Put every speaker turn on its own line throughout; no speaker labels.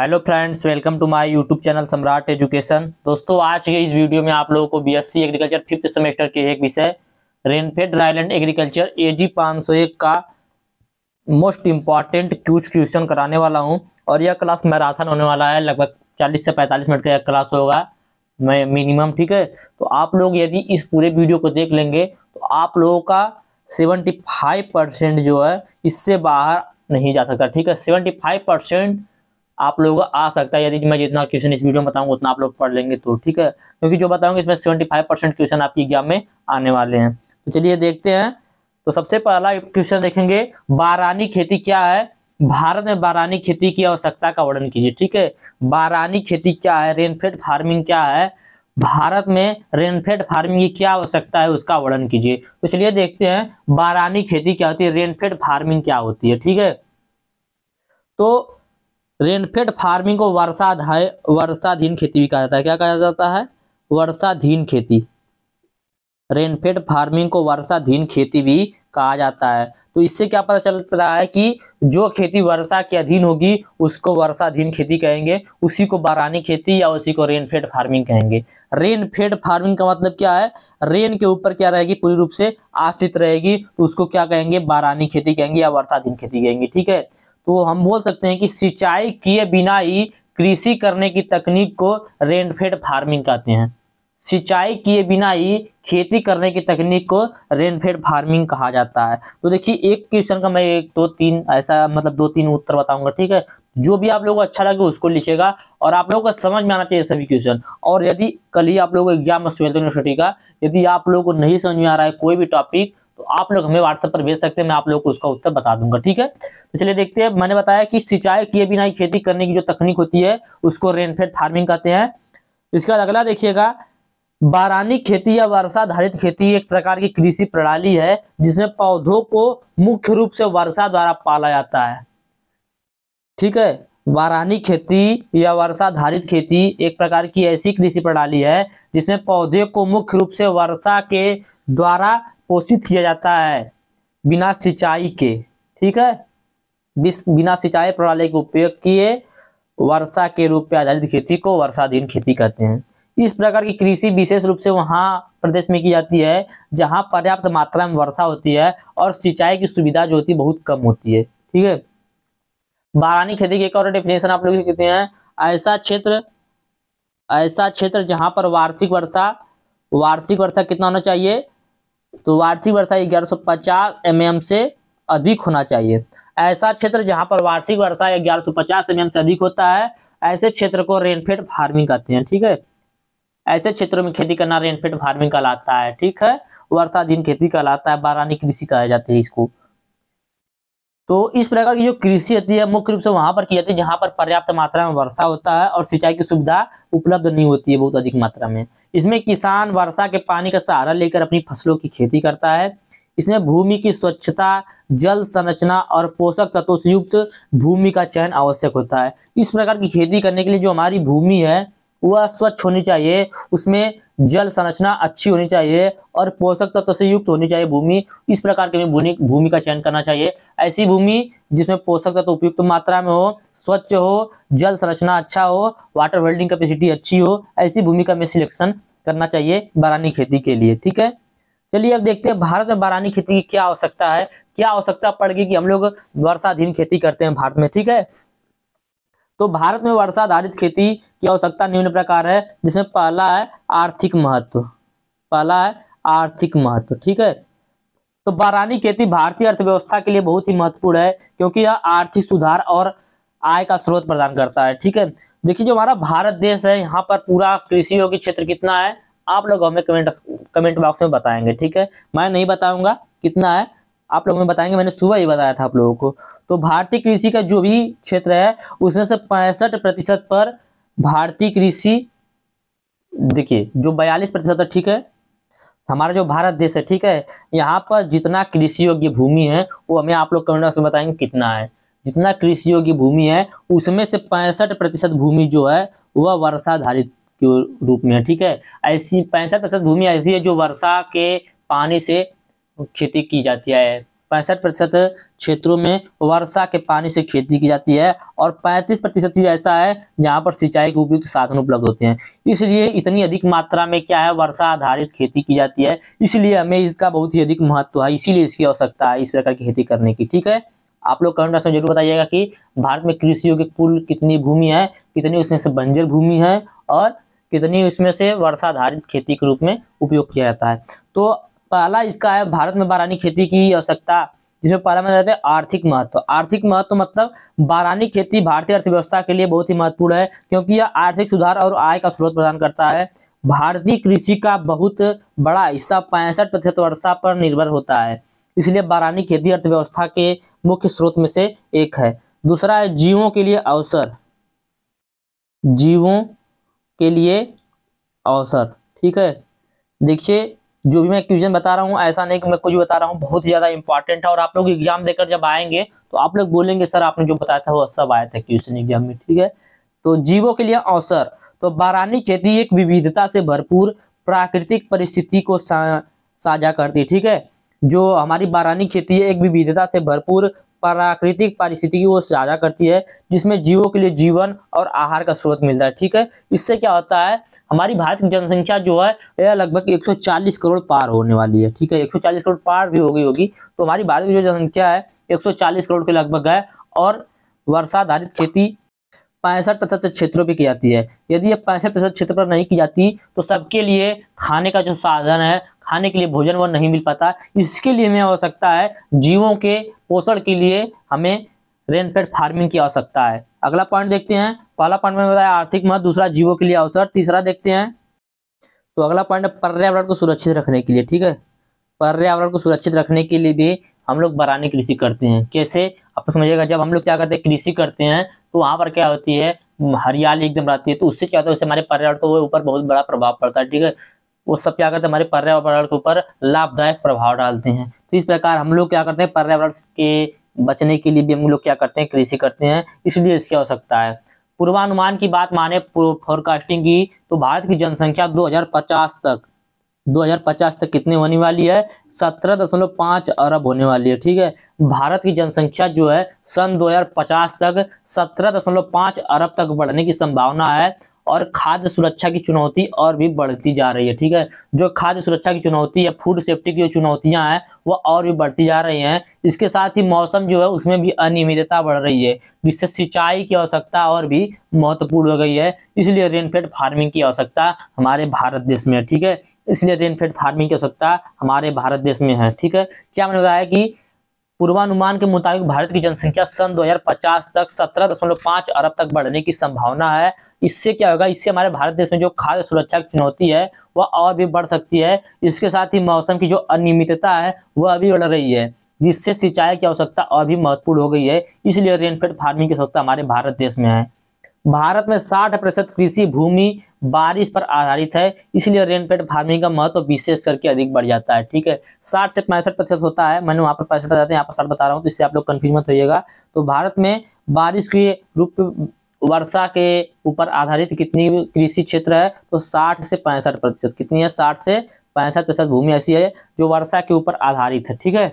hello friends welcome to my YouTube channel Samrat education दोस्तों आज के इस वीडियो में आप लोगों को बीएससी एग्रीकल्चर फिफ्थ सेमेस्टर के एक विषय रेनफेड ड्राईलैंड एग्रीकल्चर एजी 501 का मोस्ट इम्पॉर्टेंट क्यूज क्वेश्चन कराने वाला हूं और यह क्लास मैराथन होने वाला है लगभग चालीस से पैंतालीस मिनट का यह क्लास होगा मैं मिनिमम ठीक है तो आप लोग यदि इस पूरे वीडियो को देख लेंगे तो आप लोगों का सेवेंटी फाइव परसेंट जो है इससे बाहर नहीं जा सकता ठीक है सेवेंटी फाइव परसेंट आप लोगों का आ सकता है यदि मैं जितना क्वेश्चन इस वीडियो में बताऊंगा उतना आप लोग पढ़ लेंगे तो ठीक है क्योंकि जो बताऊंगे इसमें सेवेंटी फाइव परसेंट क्वेश्चन आपकी एग्जाम में आने वाले हैं तो चलिए देखते हैं तो सबसे पहला क्वेश्चन देखेंगे बारानी खेती क्या है भारत में बारानी खेती की आवश्यकता का वर्णन कीजिए ठीक है बारानी खेती क्या है रेनफेड फार्मिंग क्या है भारत में रेनफेड फार्मिंग की क्या आवश्यकता है उसका वर्णन कीजिए तो चलिए देखते हैं बारानी खेती क्या होती है रेनफेड फार्मिंग क्या होती है ठीक है तो रेनफेड फार्मिंग को वर्षाधाय वर्षाधीन खेती भी कहा जाता है क्या कहा जाता है वर्षाधीन खेती रेनफेड फार्मिंग को वर्षाधीन खेती भी कहा जाता है तो इससे क्या पता चल रहा है कि जो खेती वर्षा के अधीन होगी उसको वर्षाधीन खेती कहेंगे उसी को बारानी खेती या उसी को रेनफेड फार्मिंग कहेंगे रेनफेड फार्मिंग का मतलब क्या है रेन के ऊपर क्या रहेगी पूरी रूप से आश्रित रहेगी तो उसको क्या कहेंगे बारानी खेती कहेंगे या वर्षाधीन खेती कहेंगे ठीक है तो हम बोल सकते हैं कि सिंचाई किए बिना ही कृषि करने की तकनीक को रेनफेड फार्मिंग कहते हैं सिंचाई किए बिना ही खेती करने की तकनीक को रेनफेड फार्मिंग कहा जाता है तो देखिए एक क्वेश्चन का मैं एक दो तीन ऐसा मतलब दो तीन उत्तर बताऊंगा ठीक है जो भी आप लोगों को अच्छा लगे उसको लिखेगा और आप लोगों को समझ में आना चाहिए सभी क्वेश्चन और यदि कल ही आप लोगों को एग्जाम यूनिवर्सिटी का यदि आप लोगों को नहीं समझ में आ रहा है कोई भी टॉपिक तो आप लोग हमें व्हाट्सएप पर भेज सकते हैं मैं आप लोग को उसका उत्तर बता दूंगा ठीक है तो चलिए देखते हैं मैंने बताया कि सिंचाई किए बिना ही खेती करने की जो तकनीक होती है उसको रेनफेड फार्मिंग कहते हैं इसके बाद अगला देखिएगा बारानी खेती या वर्षा आधारित खेती एक प्रकार की कृषि प्रणाली है जिसमें पौधों को मुख्य रूप से वर्षा द्वारा पाला जाता है ठीक है बारानी खेती या वर्षा आधारित खेती एक प्रकार की ऐसी कृषि प्रणाली है जिसमें पौधे को मुख्य रूप से वर्षा के द्वारा पोषित किया जाता है बिना सिंचाई के ठीक है बिना सिंचाई प्रणाली के उपयोग किए वर्षा के रूप में आधारित खेती को वर्षाधीन खेती कहते हैं इस प्रकार की कृषि विशेष रूप से वहाँ प्रदेश में की जाती है जहाँ पर्याप्त मात्रा में वर्षा होती है और सिंचाई की सुविधा जो होती है बहुत कम होती है ठीक है बारानी खेती की एक और डेफिनेशन आप लोग कहते हैं ऐसा क्षेत्र ऐसा क्षेत्र जहाँ पर वार्षिक वर्षा वार्षिक वर्षा कितना होना चाहिए तो वार्षिक वर्षा ग्यारह सौ पचास एम से अधिक होना चाहिए ऐसा क्षेत्र जहां पर वार्षिक वर्षा ग्यारह सौ पचास एम से अधिक होता है ऐसे क्षेत्र को रेनफेड फार्मिंग कहते हैं ठीक है ऐसे क्षेत्रों में खेती करना रेनफेड फार्मिंग कहलाता है ठीक है वर्षाधीन खेती कहलाता है बारानी कृषि कहा जाती है इसको तो इस प्रकार की जो कृषि होती है मुख्य रूप से वहां पर की जाती है जहां पर पर्याप्त मात्रा में वर्षा होता है और सिंचाई की सुविधा उपलब्ध नहीं होती है बहुत अधिक मात्रा में इसमें किसान वर्षा के पानी का सहारा लेकर अपनी फसलों की खेती करता है इसमें भूमि की स्वच्छता जल संरचना और पोषक तत्वों से युक्त भूमि का चयन आवश्यक होता है इस प्रकार की खेती करने के लिए जो हमारी भूमि है वह स्वच्छ होनी चाहिए उसमें जल संरचना अच्छी होनी चाहिए और पोषक तत्व से युक्त होनी चाहिए भूमि इस प्रकार के में भूमि का चयन करना चाहिए ऐसी भूमि जिसमें पोषक तत्व उपयुक्त मात्रा में हो स्वच्छ हो जल संरचना अच्छा हो वाटर होल्डिंग कैपेसिटी अच्छी हो ऐसी भूमि का हमें सिलेक्शन करना चाहिए बारानी खेती के लिए ठीक है चलिए अब देखते हैं भारत में बारानी खेती की क्या आवश्यकता है क्या आवश्यकता पड़ेगी कि हम लोग वर्षाधीन खेती करते हैं भारत में ठीक है तो भारत में वर्षा आधारित खेती की आवश्यकता निम्न प्रकार है जिसमें पहला है आर्थिक महत्व पहला है आर्थिक महत्व ठीक है तो बारानी खेती भारतीय अर्थव्यवस्था के लिए बहुत ही महत्वपूर्ण है क्योंकि यह आर्थिक सुधार और आय का स्रोत प्रदान करता है ठीक है देखिए जो हमारा भारत देश है यहाँ पर पूरा कृषि योग्य क्षेत्र कितना है आप लोग हमें कमेंट कमेंट बॉक्स में बताएंगे ठीक है मैं नहीं बताऊंगा कितना है आप लोग हमें बताएंगे मैंने सुबह ही बताया था आप लोगों को तो भारतीय कृषि का जो भी क्षेत्र है उसमें से पैंसठ प्रतिशत पर भारतीय कृषि देखिए जो बयालीस प्रतिशत है तो ठीक है हमारा जो भारत देश है ठीक है यहाँ पर जितना कृषि योग्य भूमि है वो हमें आप लोग कमेंट में बताएंगे कितना है जितना कृषि योग्य भूमि है उसमें से पैंसठ प्रतिशत भूमि जो है वह वर्षाधारित के रूप में है ठीक है ऐसी पैंसठ प्रतिशत भूमि ऐसी है जो वर्षा के पानी से खेती की जाती है पैंसठ प्रतिशत क्षेत्रों में वर्षा के पानी से खेती की जाती है और 35 प्रतिशत चीज ऐसा है जहाँ पर सिंचाई के उपयुक्त साधन उपलब्ध होते हैं इसलिए इतनी अधिक मात्रा में क्या है वर्षा आधारित खेती की जाती है इसलिए हमें इसका बहुत ही अधिक महत्व है इसीलिए इसकी आवश्यकता है इस प्रकार की खेती करने की ठीक है आप लोग कमेंट बॉक्स में जरूर बताइएगा कि भारत में कृषि योग्य कुल कितनी भूमि है कितनी उसमें से बंजर भूमि है और कितनी उसमें से वर्षा आधारित खेती के रूप में उपयोग किया जाता है तो पहला इसका है भारत में बारानी खेती की आवश्यकता जिसमें पहला मतलब है आर्थिक महत्व आर्थिक महत्व मतलब बारानी खेती भारतीय अर्थव्यवस्था के लिए बहुत ही महत्वपूर्ण है क्योंकि यह आर्थिक सुधार और आय का स्रोत प्रदान करता है भारतीय कृषि का बहुत बड़ा हिस्सा पैंसठ प्रतिशत वर्षा पर निर्भर होता है इसलिए बारानी खेती अर्थव्यवस्था के मुख्य स्रोत में से एक है दूसरा है जीवों के लिए अवसर जीवों के लिए अवसर ठीक है देखिए जो भी मैं क्वेश्चन बता रहा हूँ ऐसा नहीं कि मैं कुछ बता रहा हूँ बहुत ज्यादा इंपॉर्टेंट है और आप लोग एग्जाम देकर जब आएंगे तो आप लोग बोलेंगे सर आपने जो बताया था वो सब आया था क्वेश्चन एग्जाम में ठीक है तो जीवों के लिए अवसर तो बारानी खेती एक विविधता से भरपूर प्राकृतिक परिस्थिति को साझा करती है ठीक है जो हमारी बारानी खेती है एक विविधता से भरपूर प्राकृतिक पारिस्थितिकी वो साझा करती है जिसमें जीवों के लिए जीवन और आहार का स्रोत मिलता है ठीक है इससे क्या होता है हमारी भारत की जनसंख्या जो है यह लगभग 140 करोड़ पार होने वाली है ठीक है 140 करोड़ पार भी हो गई होगी तो हमारी भारत की जो जनसंख्या है 140 करोड़ के लगभग है और वर्षा आधारित खेती पैंसठ प्रतिशत क्षेत्रों पर की जाती है यदि यह पैंसठ प्रतिशत क्षेत्र पर नहीं की जाती तो सबके लिए खाने का जो साधन है खाने के लिए भोजन वह नहीं मिल पाता इसके लिए हमें आवश्यकता है जीवों के पोषण के लिए हमें रेनफेड फार्मिंग की आवश्यकता है अगला पॉइंट देखते हैं पहला पॉइंट में बताया आर्थिक महत्व दूसरा जीवों के लिए अवसर तीसरा देखते हैं तो अगला पॉइंट है पर्यावरण को सुरक्षित रखने के लिए ठीक है पर्यावरण को सुरक्षित रखने के लिए भी हम लोग बरानी कृषि करते हैं कैसे आप समझिएगा जब हम लोग क्या करते हैं कृषि करते हैं तो वहाँ पर क्या होती है हरियाली एकदम रहती है तो उससे क्या होता है उससे हमारे पर्यावरण को ऊपर बहुत बड़ा प्रभाव पड़ता है ठीक है वो सब क्या करते हैं हमारे पर्यावरण के ऊपर लाभदायक प्रभाव डालते हैं तो इस प्रकार हम लोग क्या करते हैं पर्यावरण के बचने के लिए भी हम लोग क्या करते हैं कृषि करते हैं इसलिए इसकी आवश्यकता है पूर्वानुमान की बात माने फोरकास्टिंग की तो भारत की जनसंख्या 2050 तक 2050 तक कितनी होने वाली है 17.5 अरब होने वाली है ठीक है भारत की जनसंख्या जो है सन 2050 तक 17.5 अरब तक बढ़ने की संभावना है और खाद्य सुरक्षा की चुनौती और भी बढ़ती जा रही है ठीक है जो खाद्य सुरक्षा की चुनौती या फूड सेफ्टी की जो चुनौतियां हैं वो और भी बढ़ती जा रही हैं इसके साथ ही मौसम जो है उसमें भी अनियमितता बढ़ रही है जिससे सिंचाई की आवश्यकता और भी महत्वपूर्ण हो गई है इसलिए रेनफेड फार्मिंग की आवश्यकता हमारे भारत देश में है ठीक है इसलिए रेनफेड फार्मिंग की आवश्यकता हमारे भारत देश में है ठीक है क्या मैंने बताया कि पूर्वानुमान के मुताबिक भारत की जनसंख्या सन 2050 तक 17.5 अरब तक बढ़ने की संभावना है इससे क्या होगा इससे हमारे भारत देश में जो खाद्य सुरक्षा की चुनौती है वह और भी बढ़ सकती है इसके साथ ही मौसम की जो अनियमितता है वह भी बढ़ रही है जिससे सिंचाई की आवश्यकता और भी महत्वपूर्ण हो गई है इसलिए रेनफेड फार्मिंग की आवश्यकता हमारे भारत देश में है भारत में 60 प्रतिशत कृषि भूमि बारिश पर आधारित है इसलिए रेनफेड फार्मिंग का महत्व तो विशेष करके अधिक बढ़ जाता है ठीक है 60 से पैंसठ प्रतिशत होता है मैंने वहां पर पैंसठ बताते हैं यहाँ पर साठ बता रहा हूँ तो इससे आप लोग कन्फ्यूज मत होइएगा तो भारत में बारिश के रूप वर्षा के ऊपर आधारित कितनी कृषि क्षेत्र है तो साठ से पैंसठ प्रतिशत कितनी है साठ से पैंसठ प्रतिशत भूमि ऐसी है जो वर्षा के ऊपर आधारित है ठीक है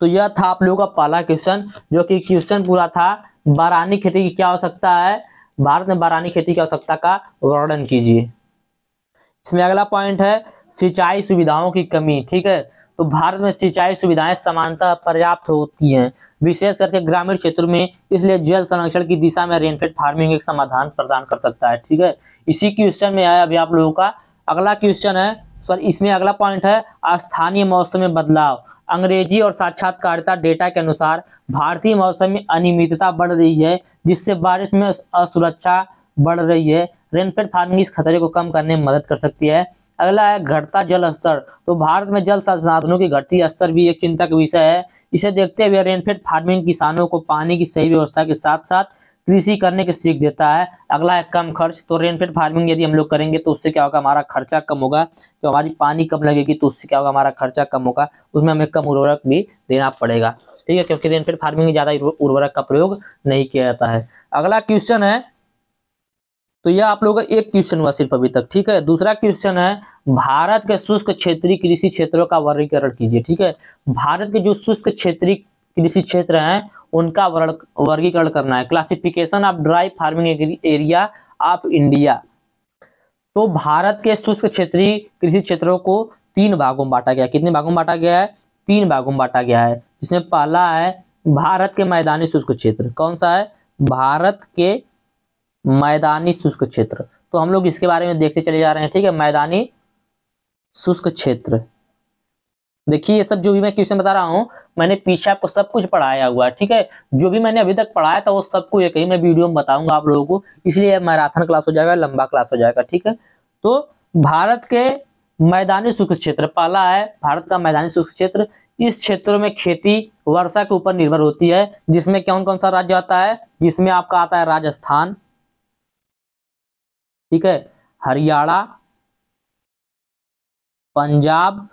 तो यह था आप लोगों का पहला क्वेश्चन जो कि क्वेश्चन पूरा था बारानी खेती की क्या आवश्यकता है भारत में बारानी खेती की आवश्यकता का वर्णन कीजिए इसमें अगला पॉइंट है सिंचाई सुविधाओं की कमी ठीक है तो भारत में सिंचाई सुविधाएं समानता पर्याप्त होती हैं विशेष करके ग्रामीण क्षेत्रों में इसलिए जल संरक्षण की दिशा में रेनफेड फार्मिंग एक समाधान प्रदान कर सकता है ठीक है इसी क्वेश्चन में आया अभी आप लोगों का अगला क्वेश्चन है सर इसमें अगला पॉइंट है स्थानीय मौसम में बदलाव अंग्रेजी और साक्षात्कारिता डेटा के अनुसार भारतीय मौसम में अनियमितता बढ़ रही है जिससे बारिश में असुरक्षा बढ़ रही है रेनफेड फार्मिंग इस खतरे को कम करने में मदद कर सकती है अगला है घटता जल स्तर तो भारत में जल संसाधनों की घटती स्तर भी एक चिंता का विषय है इसे देखते हुए रेनफेड फार्मिंग किसानों को पानी की सही व्यवस्था के साथ साथ कृषि करने की सीख देता है अगला है कम खर्च तो रेनफेड फार्मिंग यदि हम लोग करेंगे तो उससे क्या होगा हमारा खर्चा कम होगा तो हमारी पानी कम लगेगी तो उससे क्या होगा हमारा खर्चा कम होगा उसमें हमें कम उर्वरक भी देना पड़ेगा ठीक है क्योंकि रेनफेड फार्मिंग में ज़्यादा उर्वरक का प्रयोग नहीं किया जाता है अगला क्वेश्चन है तो यह आप लोगों का एक क्वेश्चन हुआ सिर्फ अभी तक ठीक है दूसरा क्वेश्चन है भारत के शुष्क क्षेत्रीय कृषि क्षेत्रों का वर्गीकरण कीजिए ठीक है भारत के जो शुष्क क्षेत्रीय कृषि क्षेत्र हैं उनका वर्गीकरण करना है classification of dry farming area of India तो भारत के शुष्क क्षेत्रीय कृषि क्षेत्रों को तीन भागों में बांटा गया कितने भागों में बांटा गया है तीन भागों में बांटा गया है जिसमें पहला है भारत के मैदानी शुष्क क्षेत्र कौन सा है भारत के मैदानी शुष्क क्षेत्र तो हम लोग इसके बारे में देखते चले जा रहे हैं ठीक है मैदानी शुष्क क्षेत्र देखिए ये सब जो भी मैं क्वेश्चन बता रहा हूँ मैंने पीछे आपको सब कुछ पढ़ाया हुआ है ठीक है जो भी मैंने अभी तक पढ़ाया था वो सबको एक ही मैं वीडियो में बताऊंगा आप लोगों को इसलिए मैराथन क्लास हो जाएगा लंबा क्लास हो जाएगा ठीक है तो भारत के मैदानी शुष्क क्षेत्र पहला है भारत का मैदानी शुष्क क्षेत्र इस क्षेत्र में खेती वर्षा के ऊपर निर्भर होती है जिसमें कौन कौन सा राज्य आता है जिसमें आपका आता है राजस्थान ठीक है हरियाणा पंजाब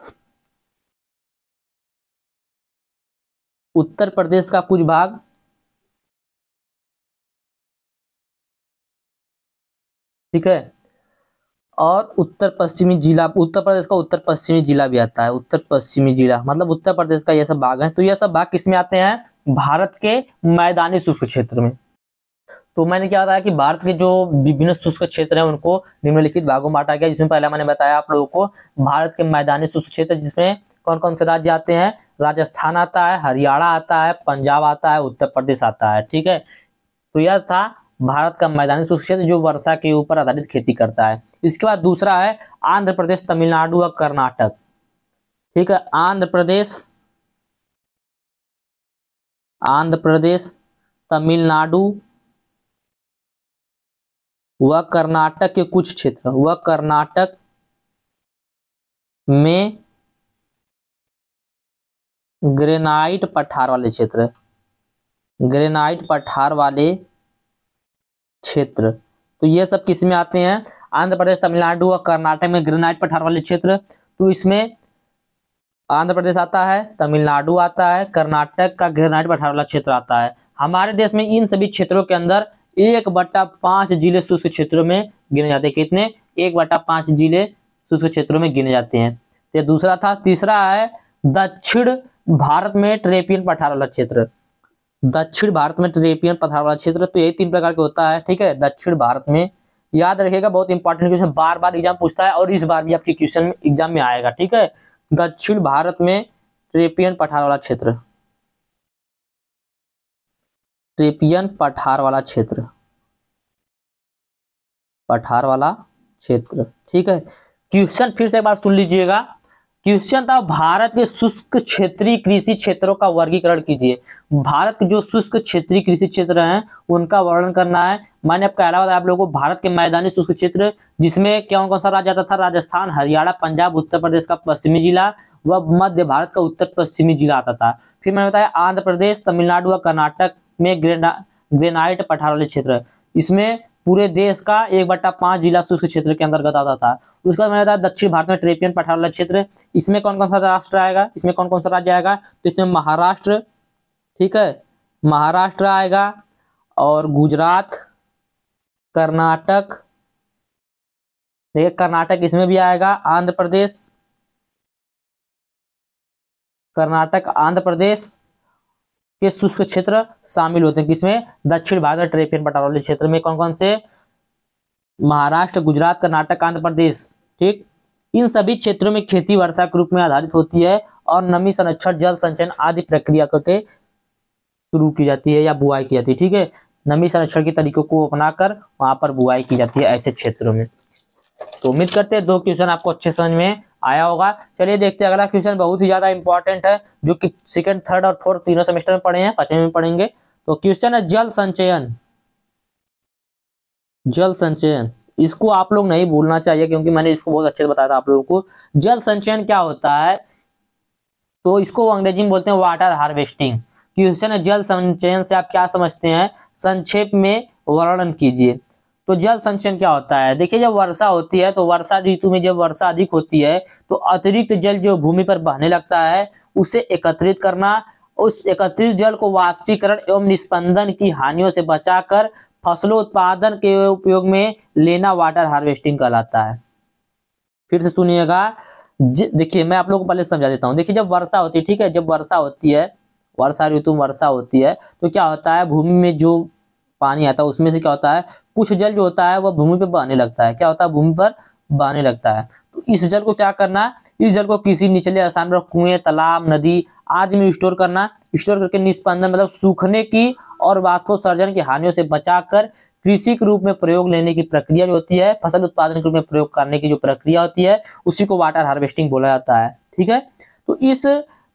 उत्तर प्रदेश का कुछ भाग ठीक है और उत्तर पश्चिमी जिला उत्तर प्रदेश का उत्तर पश्चिमी जिला भी आता है उत्तर पश्चिमी जिला मतलब उत्तर प्रदेश का यह सब भाग है तो यह सब भाग किसमें आते हैं भारत के मैदानी शुष्क क्षेत्र में तो मैंने क्या बताया कि भारत के जो विभिन्न शुष्क क्षेत्र हैं उनको निम्नलिखित भागों में बांटा गया जिसमें पहला मैंने बताया आप लोगों को भारत के मैदानी शुष्क क्षेत्र जिसमें कौन कौन से राज्य आते हैं राजस्थान आता है हरियाणा आता है पंजाब आता है उत्तर प्रदेश आता है ठीक है तो यह था भारत का मैदानी शुष्क क्षेत्र जो वर्षा के ऊपर आधारित खेती करता है इसके बाद दूसरा है आंध्र प्रदेश तमिलनाडु और कर्नाटक ठीक है आंध्र प्रदेश आंध्र प्रदेश तमिलनाडु व कर्नाटक के कुछ क्षेत्र व कर्नाटक में ग्रेनाइट पठार वाले क्षेत्र ग्रेनाइट पठार वाले क्षेत्र तो ये सब किस में आते हैं आंध्र प्रदेश तमिलनाडु और कर्नाटक में ग्रेनाइट पठार वाले क्षेत्र तो इसमें आंध्र प्रदेश आता है तमिलनाडु आता है कर्नाटक का ग्रेनाइट पठार वाला क्षेत्र आता है हमारे देश में इन सभी क्षेत्रों के अंदर एक बट्टा पांच जिले शुष्क क्षेत्रों में गिने जाते हैं कितने एक बट्टा पांच जिले शुष्क क्षेत्रों में गिने जाते हैं तो दूसरा था तीसरा है दक्षिण भारत में ट्रेपियन पठार वाला क्षेत्र दक्षिण भारत में ट्रेपियन पठार वाला क्षेत्र तो यही तीन प्रकार के होता है ठीक है दक्षिण भारत में याद रखेगा बहुत इंपॉर्टेंट क्वेश्चन बार बार एग्जाम पूछता है और इस बार भी आपके क्वेश्चन एग्जाम में आएगा ठीक है दक्षिण भारत में ट्रेपियन पठार वाला क्षेत्र ट्रेपियन पठार वाला क्षेत्र पठार वाला क्षेत्र ठीक है क्वेश्चन फिर से एक बार सुन लीजिएगा क्वेश्चन था भारत के शुष्क क्षेत्रीय कृषि क्षेत्रों का वर्गीकरण कीजिए भारत के जो शुष्क क्षेत्रीय कृषि क्षेत्र हैं उनका वर्णन करना है मैंने आपको अलावा आप लोगों को भारत के मैदानी शुष्क क्षेत्र जिसमें कौन कौन सा राज्य आता था राजस्थान हरियाणा पंजाब उत्तर प्रदेश का पश्चिमी जिला व मध्य भारत का उत्तर पश्चिमी जिला आता था फिर मैंने बताया आंध्र प्रदेश तमिलनाडु व कर्नाटक में ग्रेना ग्रेनाइट पठार वाले क्षेत्र इसमें पूरे देश का एक बट्टा पांच जिला शुष्क क्षेत्र के अंतर्गत आता था उसके बाद मैंने बताया दक्षिण भारत में ट्रेपियन पठार वाला क्षेत्र इसमें कौन कौन सा राष्ट्र आएगा इसमें कौन कौन सा राज्य आएगा तो इसमें महाराष्ट्र ठीक है महाराष्ट्र आएगा और गुजरात कर्नाटक देखिए कर्नाटक इसमें भी आएगा आंध्र प्रदेश कर्नाटक आंध्र प्रदेश के शुष्क क्षेत्र शामिल होते हैं किसमें दक्षिण भारत ट्रेपियन पठार वाले क्षेत्र में कौन कौन से महाराष्ट्र गुजरात कर्नाटक आंध्र प्रदेश ठीक इन सभी क्षेत्रों में खेती वर्षा के रूप में आधारित होती है और नमी संरक्षण जल संचयन आदि प्रक्रिया करके शुरू की जाती है या बुआई की जाती है ठीक है नमी संरक्षण के तरीकों को अपनाकर वहां पर बुआई की जाती है ऐसे क्षेत्रों में तो उम्मीद करते हैं दो क्वेश्चन आपको अच्छे समझ में आया होगा चलिए देखते हैं अगला क्वेश्चन बहुत ही ज्यादा इंपॉर्टेंट है जो कि सेकंड थर्ड और फोर्थ तीनों सेमेस्टर में पढ़े हैं पांचवें में पढ़ेंगे तो क्वेश्चन है जल संचयन जल संचयन इसको आप लोग नहीं भूलना चाहिए क्योंकि मैंने इसको बहुत अच्छे से बताया था आप लोगों को जल संचयन क्या होता है तो इसको अंग्रेजी में बोलते हैं वाटर हार्वेस्टिंग क्वेश्चन है जल संचयन से आप क्या समझते हैं संक्षेप में वर्णन कीजिए तो जल संचयन क्या होता है देखिए जब वर्षा होती है तो वर्षा ऋतु में जब वर्षा अधिक होती है तो अतिरिक्त जल जो भूमि पर बहने लगता है उसे एकत्रित करना उस एकत्रित जल को वाष्पीकरण एवं निष्पंदन की हानियों से बचाकर फसलों उत्पादन के उपयोग में लेना वाटर हार्वेस्टिंग कहलाता है फिर से सुनिएगा देखिए मैं आप लोगों को पहले समझा देता हूँ देखिए जब वर्षा होती है ठीक है जब वर्षा होती है वर्षा ऋतु वर्षा होती है तो क्या होता है भूमि में जो पानी आता है उसमें से क्या होता है कुछ जल जो होता है वह भूमि पर बहने लगता है क्या होता है भूमि पर बहने लगता है तो इस जल को क्या करना है इस जल को किसी निचले स्थान पर कुएं तालाब नदी आदि में स्टोर करना स्टोर करके निष्पंदन मतलब सूखने की और वाष्पोत्सर्जन की हानियों से बचाकर कृषि के रूप में प्रयोग लेने की प्रक्रिया जो होती है फसल उत्पादन के रूप में प्रयोग करने की जो प्रक्रिया होती है उसी को वाटर हार्वेस्टिंग बोला जाता है ठीक है तो इस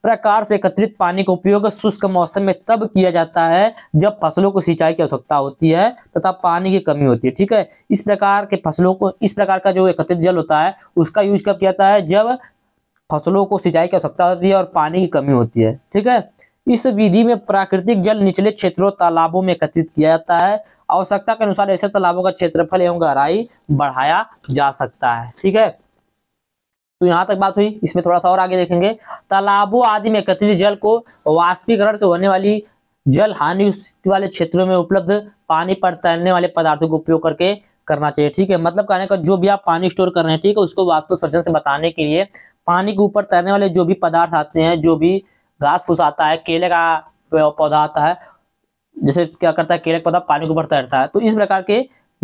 प्रकार से एकत्रित पानी का उपयोग शुष्क मौसम में तब किया जाता है जब फसलों को सिंचाई की आवश्यकता होती है तथा पानी की कमी होती है ठीक है इस प्रकार के फसलों को इस प्रकार का जो एकत्रित जल होता है उसका यूज कब किया जाता है जब फसलों को सिंचाई की आवश्यकता होती है और पानी की कमी होती है ठीक है इस विधि में प्राकृतिक जल निचले क्षेत्रों तालाबों में एकत्रित किया जाता है आवश्यकता के अनुसार ऐसे तालाबों का क्षेत्रफल एवं गहराई बढ़ाया जा सकता है ठीक है तो यहाँ तक बात हुई इसमें थोड़ा सा और आगे देखेंगे तालाबों आदि में एकत्रित जल को वाष्पीकरण से होने वाली जल हानि वाले क्षेत्रों में उपलब्ध पानी पर तैरने वाले पदार्थों का उपयोग करके करना चाहिए ठीक है मतलब कहने का जो भी आप पानी स्टोर कर रहे हैं ठीक है उसको वाष्प से बताने के लिए पानी के ऊपर तैरने वाले जो भी पदार्थ आते हैं जो भी घास फूस आता है केले का पौधा आता है जैसे क्या करता है केले का पौधा पानी के ऊपर तैरता है तो इस प्रकार के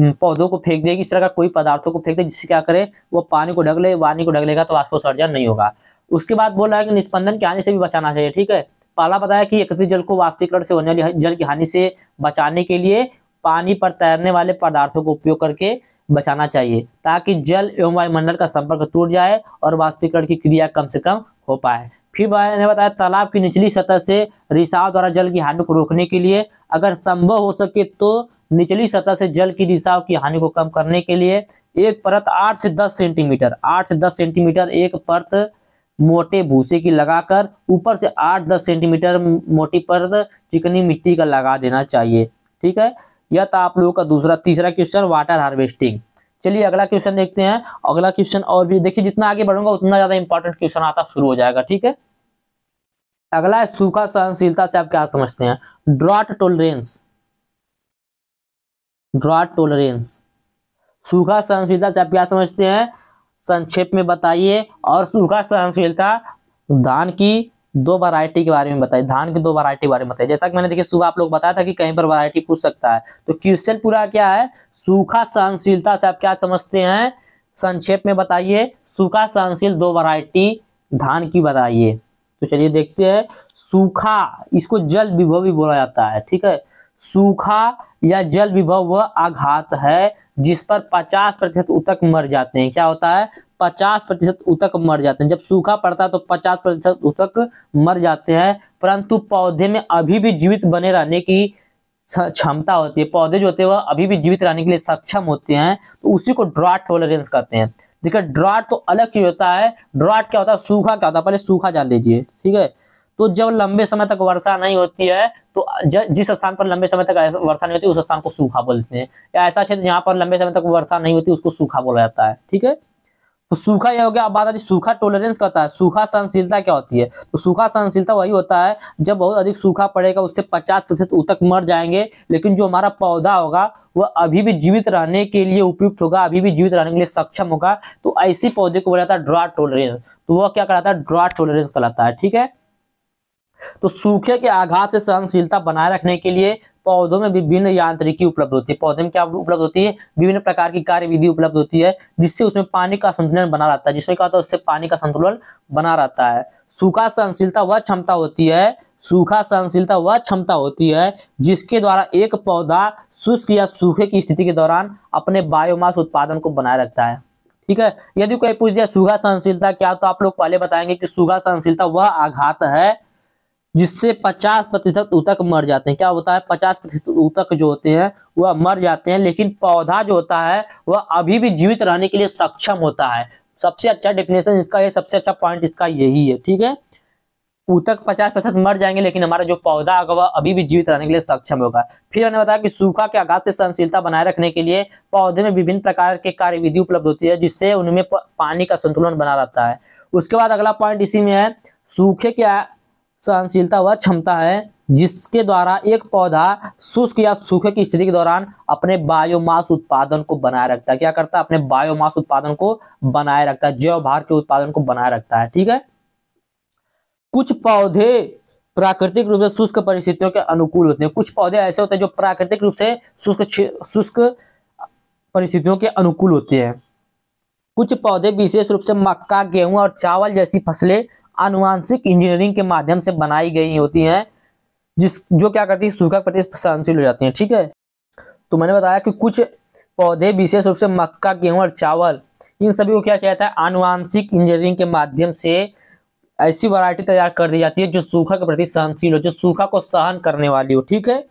हम्म, पौधों को फेंक देगी इस तरह का कोई पदार्थों को फेंक दे जिससे क्या करे वो पानी को ढक ले पानी को ढक लेगा तो वाष्पोसर्जन नहीं होगा उसके बाद बोला है कि निष्पंदन की हानि से भी बचाना चाहिए ठीक है पहला बताया कि एकत्रित जल को वाष्पीकरण से होने वाली जल की हानि से बचाने के लिए पानी पर तैरने वाले पदार्थों का उपयोग करके बचाना चाहिए ताकि जल एवं वायुमंडल का संपर्क टूट जाए और वाष्पीकरण की क्रिया कम से कम हो पाए फिर मैंने बताया तालाब की निचली सतह से रिसाव द्वारा जल की हानि को रोकने के लिए अगर संभव हो सके तो निचली सतह से जल की रिसाव की हानि को कम करने के लिए एक परत आठ से दस सेंटीमीटर आठ से दस सेंटीमीटर एक परत मोटे भूसे की लगाकर ऊपर से आठ दस सेंटीमीटर मोटी परत चिकनी मिट्टी का लगा देना चाहिए ठीक है यह था तो आप लोगों का दूसरा तीसरा क्वेश्चन वाटर हार्वेस्टिंग चलिए अगला क्वेश्चन देखते हैं अगला क्वेश्चन और भी देखिए जितना आगे बढ़ूंगा उतना ज्यादा इंपॉर्टेंट क्वेश्चन आता शुरू हो जाएगा ठीक है अगला है सूखा सहनशीलता से आप क्या समझते हैं ड्रॉट टोलरेंस ड्रॉट टोलरेंस सूखा सहनशीलता से आप क्या समझते हैं संक्षेप में बताइए और सूखा सहनशीलता धान की दो वैरायटी के बारे में बताइए धान के दो वैरायटी के बारे में बताया जैसा कि मैंने देखिए सुबह आप लोग बताया था कि कहीं पर वैरायटी पूछ सकता है तो क्वेश्चन पूरा क्या है सूखा सहनशीलता से आप क्या समझते हैं संक्षेप में बताइए सूखा सहनशील दो वैरायटी धान की बताइए तो चलिए देखते हैं सूखा इसको जल विभव भी बोला जाता है ठीक है सूखा या जल विभव वह आघात है जिस पर 50 प्रतिशत उतक मर जाते हैं क्या होता है पचास प्रतिशत उतक मर जाते हैं जब सूखा पड़ता है तो पचास प्रतिशत उतक मर जाते हैं परंतु पौधे में अभी भी जीवित बने रहने की क्षमता होती है पौधे जो होते हैं वह अभी भी जीवित रहने के लिए सक्षम होते हैं तो उसी को ड्राट टॉलरेंस कहते हैं देखिए ड्रॉट तो अलग चीज होता है ड्रॉट क्या होता है सूखा क्या होता है पहले सूखा जान लीजिए ठीक है तो जब लंबे समय तक वर्षा नहीं होती है तो जिस स्थान पर लंबे समय तक वर्षा नहीं होती उस स्थान को सूखा बोलते हैं या ऐसा क्षेत्र जहाँ पर लंबे समय तक वर्षा नहीं होती उसको सूखा बोला जाता है ठीक है तो सूखा यह हो गया अब बात आती सूखा टोलरेंस का होता है सूखा सहनशीलता क्या होती है तो सूखा सहनशीलता वही होता है जब बहुत अधिक सूखा पड़ेगा उससे पचास प्रतिशत उतक मर जाएंगे लेकिन जो हमारा पौधा होगा वह अभी भी जीवित रहने के लिए उपयुक्त होगा अभी भी जीवित रहने के लिए सक्षम होगा तो ऐसी पौधे को बोला जाता है ड्रा टोलरेंस तो वह क्या कराता है ड्रॉट टोलरेंस कराता है ठीक है तो सूखे के आघात से सहनशीलता बनाए रखने के लिए पौधों में विभिन्न यांत्रिकी उपलब्ध होती है पौधे में क्या उपलब्ध होती है विभिन्न प्रकार की कार्य विधि उपलब्ध होती है जिससे उसमें पानी का संतुलन बना रहता है जिसमें क्या होता है उससे पानी का संतुलन बना रहता है सूखा सहनशीलता वह क्षमता होती है सूखा सहनशीलता वह क्षमता होती है जिसके द्वारा एक पौधा शुष्क या सूखे की स्थिति के दौरान अपने बायोमास उत्पादन को बनाए रखता है ठीक है यदि कोई पूछ दिया सूखा सहनशीलता क्या तो आप लोग पहले बताएंगे कि सूखा सहनशीलता वह आघात है जिससे 50 प्रतिशत ऊतक मर जाते हैं क्या होता है 50 प्रतिशत ऊतक जो होते हैं वह मर जाते हैं लेकिन पौधा जो होता है वह अभी भी जीवित रहने के लिए सक्षम होता है सबसे अच्छा डेफिनेशन इसका ये सबसे अच्छा पॉइंट इसका यही है ठीक है ऊतक पचास प्रतिशत मर जाएंगे लेकिन हमारा जो पौधा होगा वह अभी भी जीवित रहने के लिए सक्षम होगा फिर मैंने बताया कि सूखा के आघात से सहनशीलता बनाए रखने के लिए पौधे में विभिन्न प्रकार के कार्यविधि उपलब्ध होती है जिससे उनमें पानी का संतुलन बना रहता है उसके बाद अगला पॉइंट इसी में है सूखे के सहनशीलता वह क्षमता है जिसके द्वारा एक पौधा शुष्क या सूखे की स्थिति के दौरान अपने बायोमास उत्पादन को बनाए रखता है क्या करता है अपने बायोमास उत्पादन को बनाए रखता है जैव भार के उत्पादन को बनाए रखता है ठीक है कुछ पौधे प्राकृतिक रूप से शुष्क परिस्थितियों के अनुकूल होते हैं कुछ पौधे ऐसे होते हैं जो प्राकृतिक रूप से शुष्क शुष्क परिस्थितियों के अनुकूल होते हैं कुछ पौधे विशेष रूप से मक्का गेहूं और चावल जैसी फसलें आनुवांशिक इंजीनियरिंग के माध्यम से बनाई गई होती हैं जिस जो क्या करती है सूखा प्रति सहनशील हो जाती हैं ठीक है तो मैंने बताया कि कुछ पौधे विशेष रूप से मक्का गेहूं और चावल इन सभी को क्या किया जाता है आनुवांशिक इंजीनियरिंग के माध्यम से ऐसी वैरायटी तैयार कर दी जाती है जो सूखा के प्रति सहनशील हो जो सूखा को सहन करने वाली हो ठीक है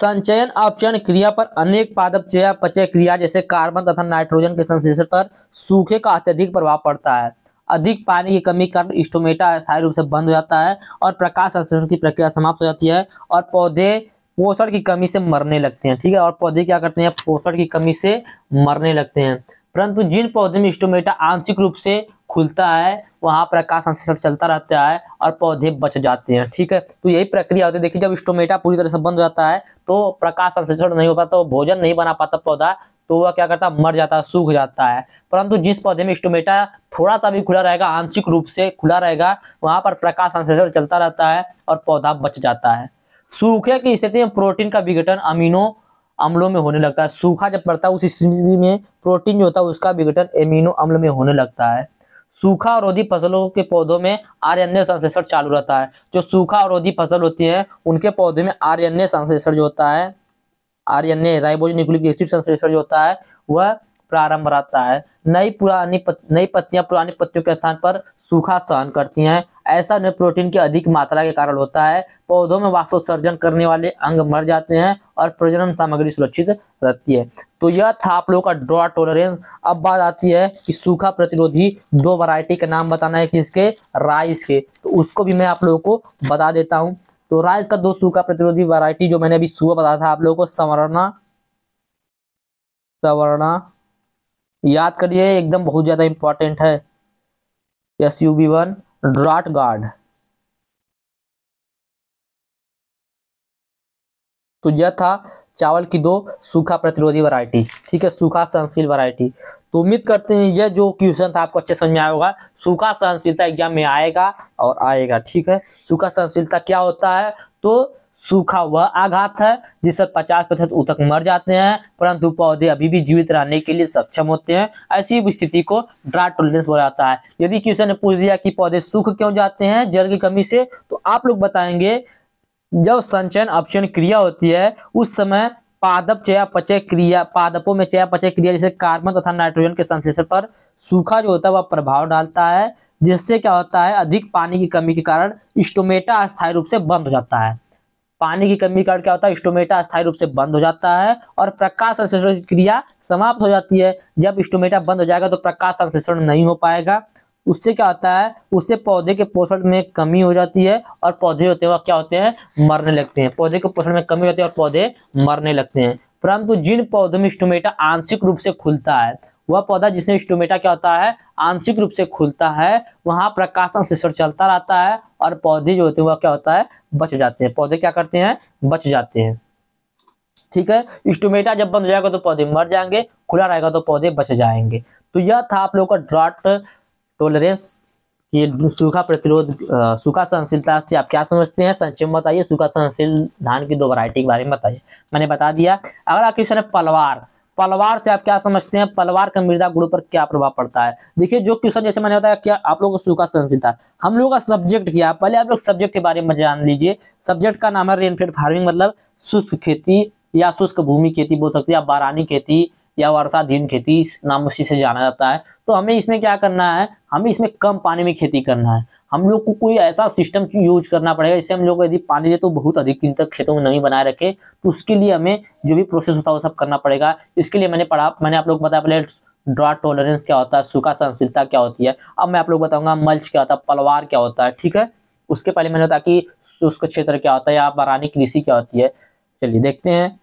संचयन अपचयन क्रिया पर अनेक पादप चयापचय क्रिया जैसे कार्बन तथा नाइट्रोजन के संश्लेषण पर सूखे का अत्यधिक प्रभाव पड़ता है अधिक पानी की कमी कारण स्टोमेटा स्थायी रूप से बंद हो जाता है और प्रकाश संश्लेषण की प्रक्रिया समाप्त हो जाती है और पौधे पोषण की कमी से मरने लगते हैं ठीक है और पौधे क्या करते हैं पोषण की कमी से मरने लगते हैं परंतु जिन पौधे में स्टोमेटा आंशिक रूप से खुलता है वहाँ प्रकाश संश्लेषण चलता रहता है और पौधे बच जाते हैं ठीक है तो यही प्रक्रिया होती है देखिए जब स्टोमेटा पूरी तरह से बंद हो जाता है तो प्रकाश संश्लेषण नहीं हो पाता वो तो भोजन नहीं बना पाता पौधा तो वह क्या करता है मर जाता है सूख जाता है परंतु जिस पौधे में स्टोमेटा थोड़ा सा भी खुला रहेगा आंशिक रूप से खुला रहेगा वहां पर प्रकाश संश्लेषण चलता रहता है और पौधा बच जाता है सूखे की स्थिति में प्रोटीन का विघटन अमीनो अम्लों में होने लगता है सूखा जब पड़ता है उस स्थिति में प्रोटीन जो होता है उसका विघटन एमिनो अम्ल में होने लगता है सूखा अवरोधी फसलों के पौधों में ए संश्लेषण चालू रहता है जो सूखा अवरोधी फसल होती है उनके पौधे में ए संश्लेषण जो होता है R N A ribose nucleic acid संश्लेषण जो होता है वह प्रारंभ रहता है नई पुरानी नई पत्तियां पुरानी पत्तियों के स्थान पर सूखा सहन करती हैं ऐसा न प्रोटीन की अधिक मात्रा के कारण होता है पौधों में वास्तोत्सर्जन करने वाले अंग मर जाते हैं और प्रजनन सामग्री सुरक्षित रहती है तो यह था आप लोगों का ड्रॉ टोलरेंस अब बात आती है कि सूखा प्रतिरोधी दो वैरायटी के नाम बताना है किसके राइस के तो उसको भी मैं आप लोगों को बता देता हूँ तो रहा का दो सूखा प्रतिरोधी वैरायटी जो मैंने अभी सुबह बताया था आप लोगों को सवर्णा सवर्णा याद करिए एकदम बहुत ज्यादा इंपॉर्टेंट है S U B one drought guard तो यह था चावल की दो सूखा प्रतिरोधी वैरायटी ठीक है सूखा सहनशील वैरायटी तो उम्मीद करते हैं यह जो क्वेश्चन था आपको अच्छे समझ में आया होगा सूखा सहनशीलता एग्जाम में आएगा और आएगा ठीक है सूखा सहनशीलता क्या होता है तो सूखा वह आघात है जिससे पचास प्रतिशत ऊतक मर जाते हैं परंतु पौधे अभी भी जीवित रहने के लिए सक्षम होते हैं ऐसी स्थिति को ड्राट टोलरेंस बोला जाता है यदि क्वेश्चन ने पूछ दिया कि पौधे सूख क्यों जाते हैं जल की कमी से तो आप लोग बताएंगे जब संचयन अपचयन क्रिया होती है उस समय पादप चयापचय क्रिया पादपों में चयापचय क्रिया जैसे कार्बन तथा नाइट्रोजन के संश्लेषण पर सूखा जो होता है वह प्रभाव डालता है जिससे क्या होता है अधिक पानी की कमी के कारण स्टोमेटा अस्थायी रूप से बंद हो जाता है पानी की कमी के कारण क्या होता है स्टोमेटा अस्थायी रूप से बंद हो जाता है और प्रकाश संश्लेषण की क्रिया समाप्त हो जाती है जब स्टोमेटा बंद हो जाएगा तो प्रकाश संश्लेषण नहीं हो पाएगा उससे क्या होता है उससे पौधे के पोषण में कमी हो जाती है और पौधे होते हैं क्या होते हैं मरने लगते हैं पौधे के पोषण में कमी होती है और पौधे मरने लगते हैं परंतु जिन पौधों में स्टोमेटा आंशिक रूप से खुलता है वह पौधा जिसमें स्टोमेटा क्या होता है आंशिक रूप से खुलता है वहां प्रकाश संश्लेषण चलता रहता है और पौधे जो होते हैं वह क्या होता है बच जाते हैं पौधे क्या करते हैं बच जाते हैं ठीक है स्टोमेटा जब बंद हो जाएगा तो पौधे मर जाएंगे खुला रहेगा तो पौधे बच जाएंगे तो यह था आप लोगों का ड्राफ्ट टोलरेंस ये सूखा प्रतिरोध सूखा सहनशीलता से आप क्या समझते हैं संक्षेप बताइए सूखा सहनशील धान की दो वरायटी के बारे में बताइए मैंने बता दिया अगला क्वेश्चन है पलवार पलवार से आप क्या समझते हैं पलवार का मृदा गुण पर क्या प्रभाव पड़ता है देखिए जो क्वेश्चन जैसे मैंने बताया क्या आप लोगों को सूखा सहनशीलता हम लोगों का सब्जेक्ट क्या पहले आप लोग सब्जेक्ट के बारे में जान लीजिए सब्जेक्ट का नाम है रेनफेड फार्मिंग मतलब शुष्क खेती या शुष्क भूमि खेती बोल सकते हैं आप बारानी खेती या वर्षाधीन खेती इस नाम उसी से जाना जाता है तो हमें इसमें क्या करना है हमें इसमें कम पानी में खेती करना है हम लोग को कोई ऐसा सिस्टम यूज करना पड़ेगा इससे हम लोग यदि पानी दे तो बहुत अधिक दिन तक खेतों में नमी बनाए रखे तो उसके लिए हमें जो भी प्रोसेस होता है वो सब करना पड़ेगा इसके लिए मैंने पढ़ा मैंने आप लोग बताया पहले ड्रॉ टॉलरेंस क्या होता है सूखा सहनशीलता क्या होती है अब मैं आप लोग बताऊंगा मल्च क्या होता है पलवार क्या होता है ठीक है उसके पहले मैंने बताया कि शुष्क क्षेत्र क्या होता है या बरानी कृषि क्या होती है चलिए देखते हैं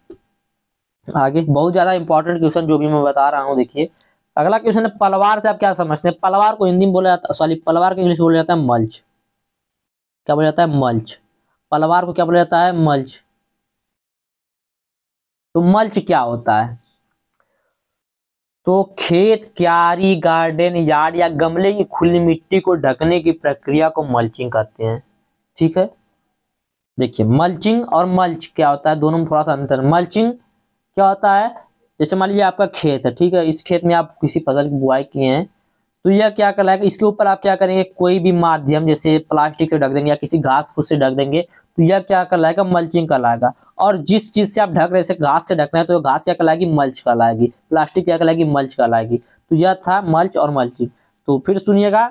आगे बहुत ज्यादा इंपॉर्टेंट क्वेश्चन जो भी मैं बता रहा हूँ देखिए अगला क्वेश्चन है पलवार से आप क्या समझते हैं पलवार को हिंदी में बोला जाता है सॉरी पलवार को इंग्लिश बोला जाता है मल्च क्या बोला जाता है मल्च पलवार को क्या बोला जाता है मल्च तो मल्च क्या होता है तो खेत क्यारी गार्डन यार्ड या गमले की खुली मिट्टी को ढकने की प्रक्रिया को मल्चिंग कहते हैं ठीक है देखिए मल्चिंग और मल्च क्या होता है दोनों में थोड़ा सा अंतर मल्चिंग क्या होता है जैसे मान लीजिए आपका खेत है ठीक है इस खेत में आप किसी फसल की बुआई किए हैं तो यह क्या कर लाएगा इसके ऊपर आप क्या करेंगे कोई भी माध्यम जैसे प्लास्टिक से ढक देंगे या किसी घास फूस से ढक देंगे तो यह क्या कर लाएगा मल्चिंग लाएगा और जिस चीज से आप ढक रहे घास से ढक रहे हैं तो घास क्या कहलाएगी मल्च लाएगी प्लास्टिक क्या कहलाएगी मल्च लाएगी तो यह था मल्च और मल्चिंग तो फिर सुनिएगा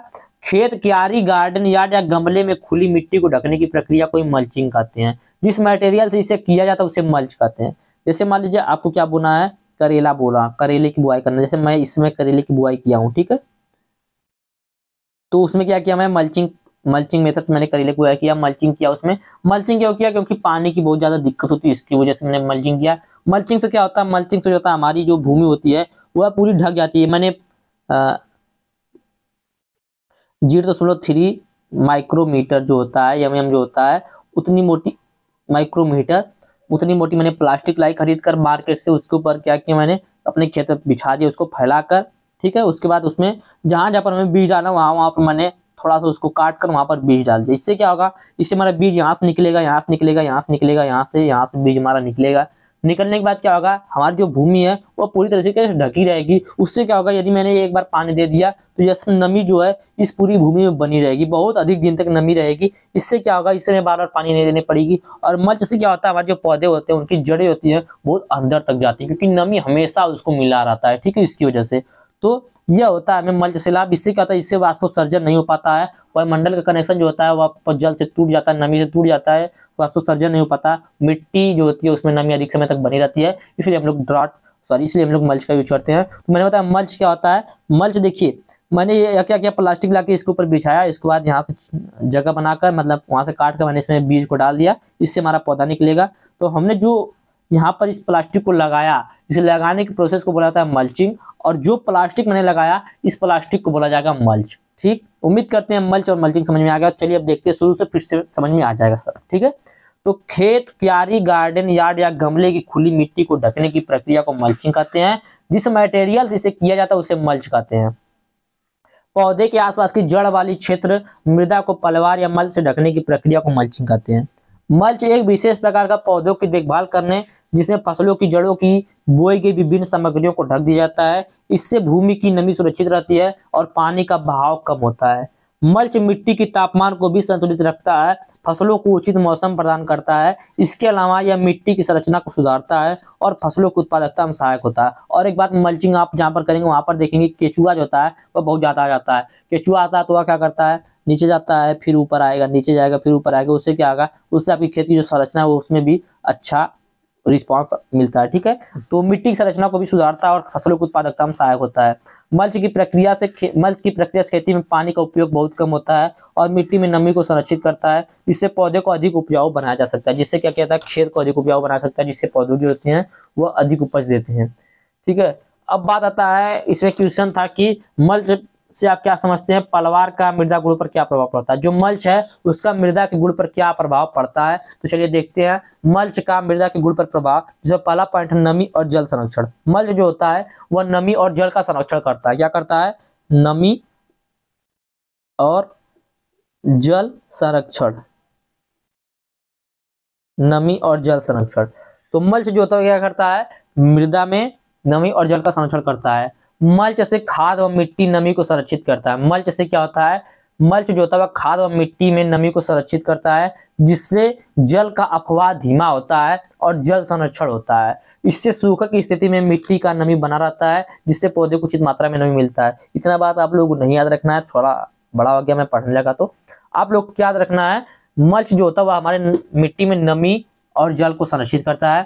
खेत क्यारी गार्डन यार्ड या गमले में खुली मिट्टी को ढकने की प्रक्रिया को मल्चिंग कहते हैं जिस मटेरियल से इसे किया जाता है उसे मल्च कहते हैं जैसे मान लीजिए आपको क्या बोना है करेला बोला करेले की बुआई करना जैसे मैं इसमें करेले की बुआई किया हूँ ठीक है तो उसमें क्या किया मैं मल्चिंग मल्चिंग मेथड से मैंने करेले को बुआई किया मल्चिंग किया उसमें मल्चिंग क्यों किया क्योंकि पानी की बहुत ज़्यादा दिक्कत होती है इसकी वजह से मैंने मल्चिंग किया मल्चिंग से क्या होता है मल्चिंग से जो होता है हमारी जो भूमि होती है वह पूरी ढक जाती है मैंने जीरो दशमलव थ्री माइक्रोमीटर जो होता है एम एम जो होता है उतनी मोटी माइक्रोमीटर उतनी मोटी मैंने प्लास्टिक लाई खरीद कर मार्केट से उसके ऊपर क्या किया मैंने अपने खेत बिछा दिया उसको फैलाकर ठीक है उसके बाद उसमें जहाँ जहाँ पर हमें बीज डाला वहाँ वहाँ पर मैंने थोड़ा सा उसको काट कर वहाँ पर बीज डाल दिया इससे क्या होगा इससे हमारा बीज यहाँ से निकलेगा यहाँ से निकलेगा यहाँ से निकलेगा यहाँ से यहाँ से बीज हमारा निकलेगा निकलने के बाद क्या होगा हमारी जो भूमि है वो पूरी तरीके से ढकी रहेगी उससे क्या होगा यदि मैंने एक बार पानी दे दिया तो यह नमी जो है इस पूरी भूमि में बनी रहेगी बहुत अधिक दिन तक नमी रहेगी इससे क्या होगा इससे हमें बार बार पानी नहीं देने पड़ेगी और मल्च से क्या होता है हमारे जो पौधे होते हैं उनकी जड़ें होती हैं बहुत अंदर तक जाती है क्योंकि नमी हमेशा उसको मिला रहता है ठीक है इसकी वजह से तो यह होता है हमें सैलाब इससे क्या होता है इससे वास्तुसर्जन नहीं हो पाता है वायुमंडल का कनेक्शन जो होता है वह जल से टूट जाता है नमी से टूट जाता है वास्तुसर्जन नहीं हो पाता मिट्टी जो होती है उसमें नमी अधिक समय तक बनी रहती है इसलिए हम लोग ड्रॉट सॉरी इसलिए हम लोग मल्च का यूज करते हैं तो मैंने बताया मल्च क्या होता है मल्च देखिए मैंने ये क्या क्या प्लास्टिक ला के इसके ऊपर बिछाया इसके बाद यहाँ से जगह बनाकर मतलब वहाँ से काट कर मैंने इसमें बीज को डाल दिया इससे हमारा पौधा निकलेगा तो हमने जो यहाँ पर इस प्लास्टिक को लगाया इसे लगाने के प्रोसेस को बोला जाता है मल्चिंग और जो प्लास्टिक मैंने लगाया इस प्लास्टिक को बोला जाएगा मल्च ठीक उम्मीद करते हैं मल्च और मल्चिंग समझ में आ गया चलिए अब देखते हैं शुरू से फिर से समझ में आ जाएगा सर ठीक है तो खेत क्यारी गार्डन यार्ड या गमले की खुली मिट्टी को ढकने की प्रक्रिया को मल्चिंग कहते हैं जिस मटेरियल से इसे किया जाता है उसे मल्च कहते हैं पौधे के आसपास की जड़ वाली क्षेत्र मृदा को पलवार या मल से ढकने की प्रक्रिया को मल्चिंग कहते हैं मल्च एक विशेष प्रकार का पौधों की देखभाल करने जिसमें फसलों की जड़ों की बोई के विभिन्न सामग्रियों को ढक दिया जाता है इससे भूमि की नमी सुरक्षित रहती है और पानी का बहाव कम होता है मल्च मिट्टी के तापमान को भी संतुलित रखता है फसलों को उचित मौसम प्रदान करता है इसके अलावा यह मिट्टी की संरचना को सुधारता है और फसलों की उत्पादकता में सहायक होता है और एक बात मल्चिंग आप जहाँ पर करेंगे वहां पर देखेंगे केचुआ जो होता है वह बहुत ज्यादा आ जाता है केचुआ आता है तो वह क्या करता है नीचे जाता है फिर ऊपर आएगा नीचे जाएगा फिर ऊपर आएगा उससे क्या आगा उससे आपकी खेत की जो संरचना है वो उसमें भी अच्छा रिस्पॉन्स मिलता है ठीक है तो मिट्टी की संरचना को भी सुधारता है और फसलों की उत्पादकता में सहायक होता है मल्च की प्रक्रिया से मल्च की प्रक्रिया से खेती में पानी का उपयोग बहुत कम होता है और मिट्टी में नमी को संरक्षित करता है इससे पौधे को अधिक उपजाऊ बनाया जा सकता है जिससे क्या कहता है खेत को अधिक उपजाऊ बना सकता है जिससे पौधे जो होते हैं वह अधिक उपज देते हैं ठीक है अब बात आता है इसमें क्वेश्चन था कि मल्च से आप क्या समझते हैं पलवार का मृदा गुण पर क्या प्रभाव पड़ता है जो मल्च है उसका मृदा के गुण पर क्या प्रभाव पड़ता है तो चलिए देखते हैं मल्च का मृदा के गुण पर प्रभाव जिसमें पहला पॉइंट है नमी और जल संरक्षण मल्च जो होता है वह नमी और जल का संरक्षण करता है क्या करता है नमी और जल संरक्षण नमी और जल संरक्षण तो मल्च जो होता है क्या करता है मृदा में नमी और जल का संरक्षण करता है मल्च से खाद और मिट्टी नमी को संरक्षित करता है मल्च से क्या होता है मल्च जो होता है वह खाद और मिट्टी में नमी को संरक्षित करता है जिससे जल का अफवाह धीमा होता है और जल संरक्षण होता है इससे सूखा की स्थिति में मिट्टी का नमी बना रहता है जिससे पौधे को उचित मात्रा में नमी मिलता है इतना बात आप लोग नहीं याद रखना है थोड़ा बड़ा हो गया मैं पढ़ने लगा तो आप लोग क्या याद रखना है मल्च जो होता है वह हमारे मिट्टी में नमी और जल को संरक्षित करता है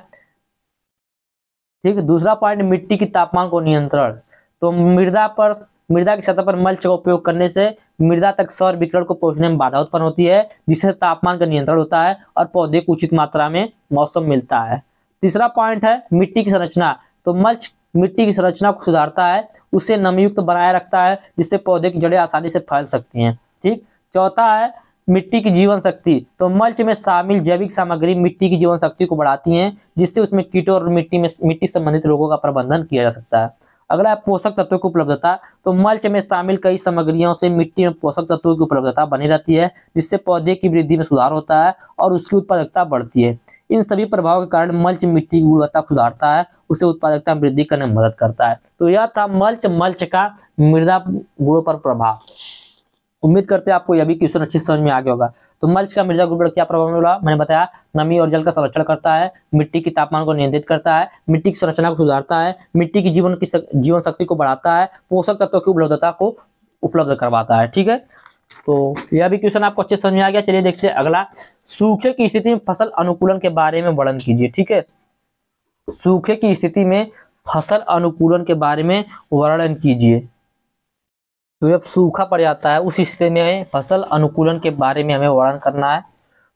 ठीक दूसरा पॉइंट मिट्टी की तापमान को नियंत्रण तो मृदा पर मृदा की सतह पर मल्च का उपयोग करने से मृदा तक सौर विकरण को पहुंचने में बाधा उत्पन्न होती है जिससे तापमान का नियंत्रण होता है और पौधे को उचित मात्रा में मौसम मिलता है तीसरा पॉइंट है मिट्टी की संरचना तो मल्च मिट्टी की संरचना को सुधारता है उसे नमयुक्त बनाए रखता है जिससे पौधे की जड़ें आसानी से फैल सकती हैं ठीक चौथा है मिट्टी की जीवन शक्ति तो मल्च में शामिल जैविक सामग्री मिट्टी की जीवन शक्ति को बढ़ाती है जिससे उसमें कीटों और मिट्टी में मिट्टी संबंधित रोगों का प्रबंधन किया जा सकता है अगला पोषक तत्वों की उपलब्धता तो मल्च में शामिल कई सामग्रियों से मिट्टी में पोषक तत्वों की उपलब्धता बनी रहती है जिससे पौधे की वृद्धि में सुधार होता है और उसकी उत्पादकता बढ़ती है इन सभी प्रभावों के कारण मल्च मिट्टी की गुणवत्ता सुधारता है उसे उत्पादकता में वृद्धि करने में मदद करता है तो यह था मल्च मल्च का मृदा गुणों पर प्रभाव उम्मीद करते हैं आपको यह भी क्वेश्चन अच्छी समझ में आ गया होगा तो मल्च का मिर्जा ग्रुप क्या प्रभाव बोला मैंने बताया नमी और जल का संरक्षण करता है मिट्टी के तापमान को नियंत्रित करता है मिट्टी की संरचना को सुधारता है मिट्टी की जीवन की जीवन शक्ति को बढ़ाता है पोषक तत्व की उपलब्धता को उपलब्ध करवाता है ठीक है तो यह भी क्वेश्चन आपको अच्छे समझ में आ गया चलिए देखते हैं अगला सूखे की स्थिति में फसल अनुकूलन के बारे में वर्णन कीजिए ठीक है सूखे की स्थिति में फसल अनुकूलन के बारे में वर्णन कीजिए तो जब सूखा पड़ जाता है उस स्थिति में फसल अनुकूलन के बारे में हमें वर्णन करना है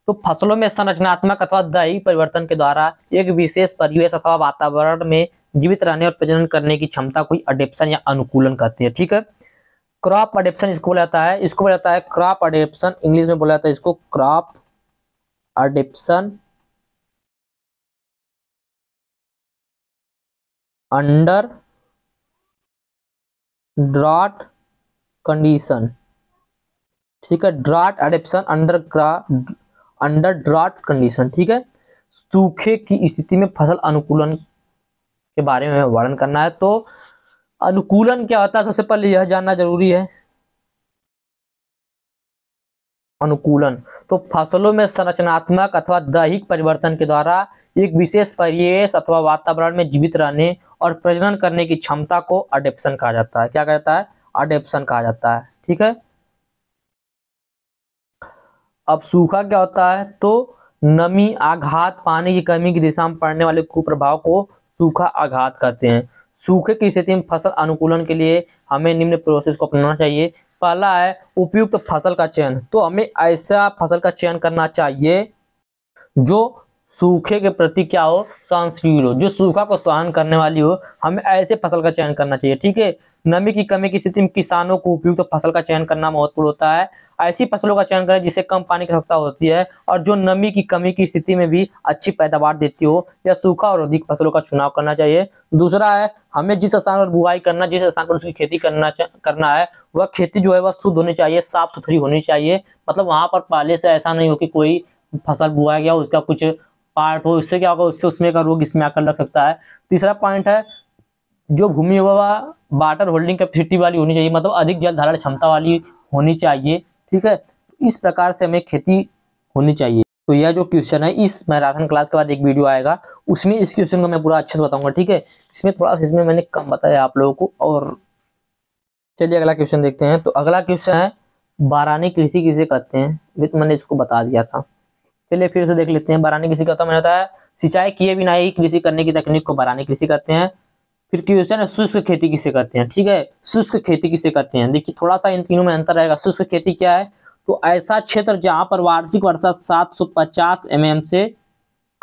तो फसलों में संरचनात्मक अथवा दही परिवर्तन के द्वारा एक विशेष परिवेश अथवा वातावरण में जीवित रहने और प्रजनन करने की क्षमता को अडेप्शन या अनुकूलन कहते हैं ठीक है क्रॉप अडेप्शन इसको बोला जाता है इसको बोला जाता है क्रॉप अडेप्शन इंग्लिश में बोला जाता है इसको crop adaptation under drought condition ठीक है drought adaptation under under drought condition ठीक है सूखे की स्थिति में फसल अनुकूलन के बारे में वर्णन करना है तो अनुकूलन क्या होता है सबसे पहले यह जानना जरूरी है अनुकूलन तो फसलों में संरचनात्मक अथवा दैहिक परिवर्तन के द्वारा एक विशेष परिवेश अथवा वातावरण में जीवित रहने और प्रजनन करने की क्षमता को अडेप्शन कहा जाता है क्या कहता है अडेप्शन कहा जाता है ठीक है अब सूखा क्या होता है तो नमी आघात पानी की कमी की दिशा में पड़ने वाले कुप्रभाव को सूखा आघात कहते हैं सूखे की स्थिति में फसल अनुकूलन के लिए हमें निम्न प्रोसेस को अपनाना चाहिए पहला है उपयुक्त फसल का चयन तो हमें ऐसा फसल का चयन करना चाहिए जो सूखे के प्रति क्या हो सहनशील हो जो सूखा को सहन करने वाली हो हमें ऐसे फसल का चयन करना चाहिए ठीक है नमी की कमी की स्थिति में किसानों को उपयुक्त तो फसल का चयन करना महत्वपूर्ण होता है ऐसी फसलों का चयन करें जिसे कम पानी की आवश्यकता होती है और जो नमी की कमी की स्थिति में भी अच्छी पैदावार देती हो या सूखा और अधिक फसलों का चुनाव करना चाहिए दूसरा है हमें जिस स्थान पर बुआई करना जिस स्थान पर उसकी खेती करना करना है वह खेती जो है वह शुद्ध होनी चाहिए साफ सुथरी होनी चाहिए मतलब वहां पर पहले से ऐसा नहीं हो कि कोई फसल बुआ गया उसका कुछ पार्ट हो इससे क्या होगा उससे उसमें का रोग इसमें आकर लग सकता है तीसरा पॉइंट है जो भूमि हवा वाटर होल्डिंग कैपेसिटी वाली होनी चाहिए मतलब अधिक जल धारण क्षमता वाली होनी चाहिए ठीक है इस प्रकार से हमें खेती होनी चाहिए तो यह जो क्वेश्चन है इस मैराथन क्लास के बाद एक वीडियो आएगा उसमें इस क्वेश्चन को मैं पूरा अच्छे से बताऊंगा ठीक है इसमें थोड़ा सा इसमें मैंने कम बताया आप लोगों को और चलिए अगला क्वेश्चन देखते हैं तो अगला क्वेश्चन है बारानी कृषि किसे कहते हैं तो मैंने इसको बता दिया था चलिए फिर से देख लेते हैं बारानी कृषि का तो मैंने बताया सिंचाई किए बिना ही कृषि करने की तकनीक को बारानी कृषि कहते हैं फिर क्वेश्चन है शुष्क खेती किसे कहते हैं ठीक है शुष्क खेती किसे कहते हैं देखिए थोड़ा सा इन तीनों में अंतर रहेगा शुष्क खेती क्या है तो ऐसा क्षेत्र जहाँ पर वार्षिक वर्षा सात सौ एम से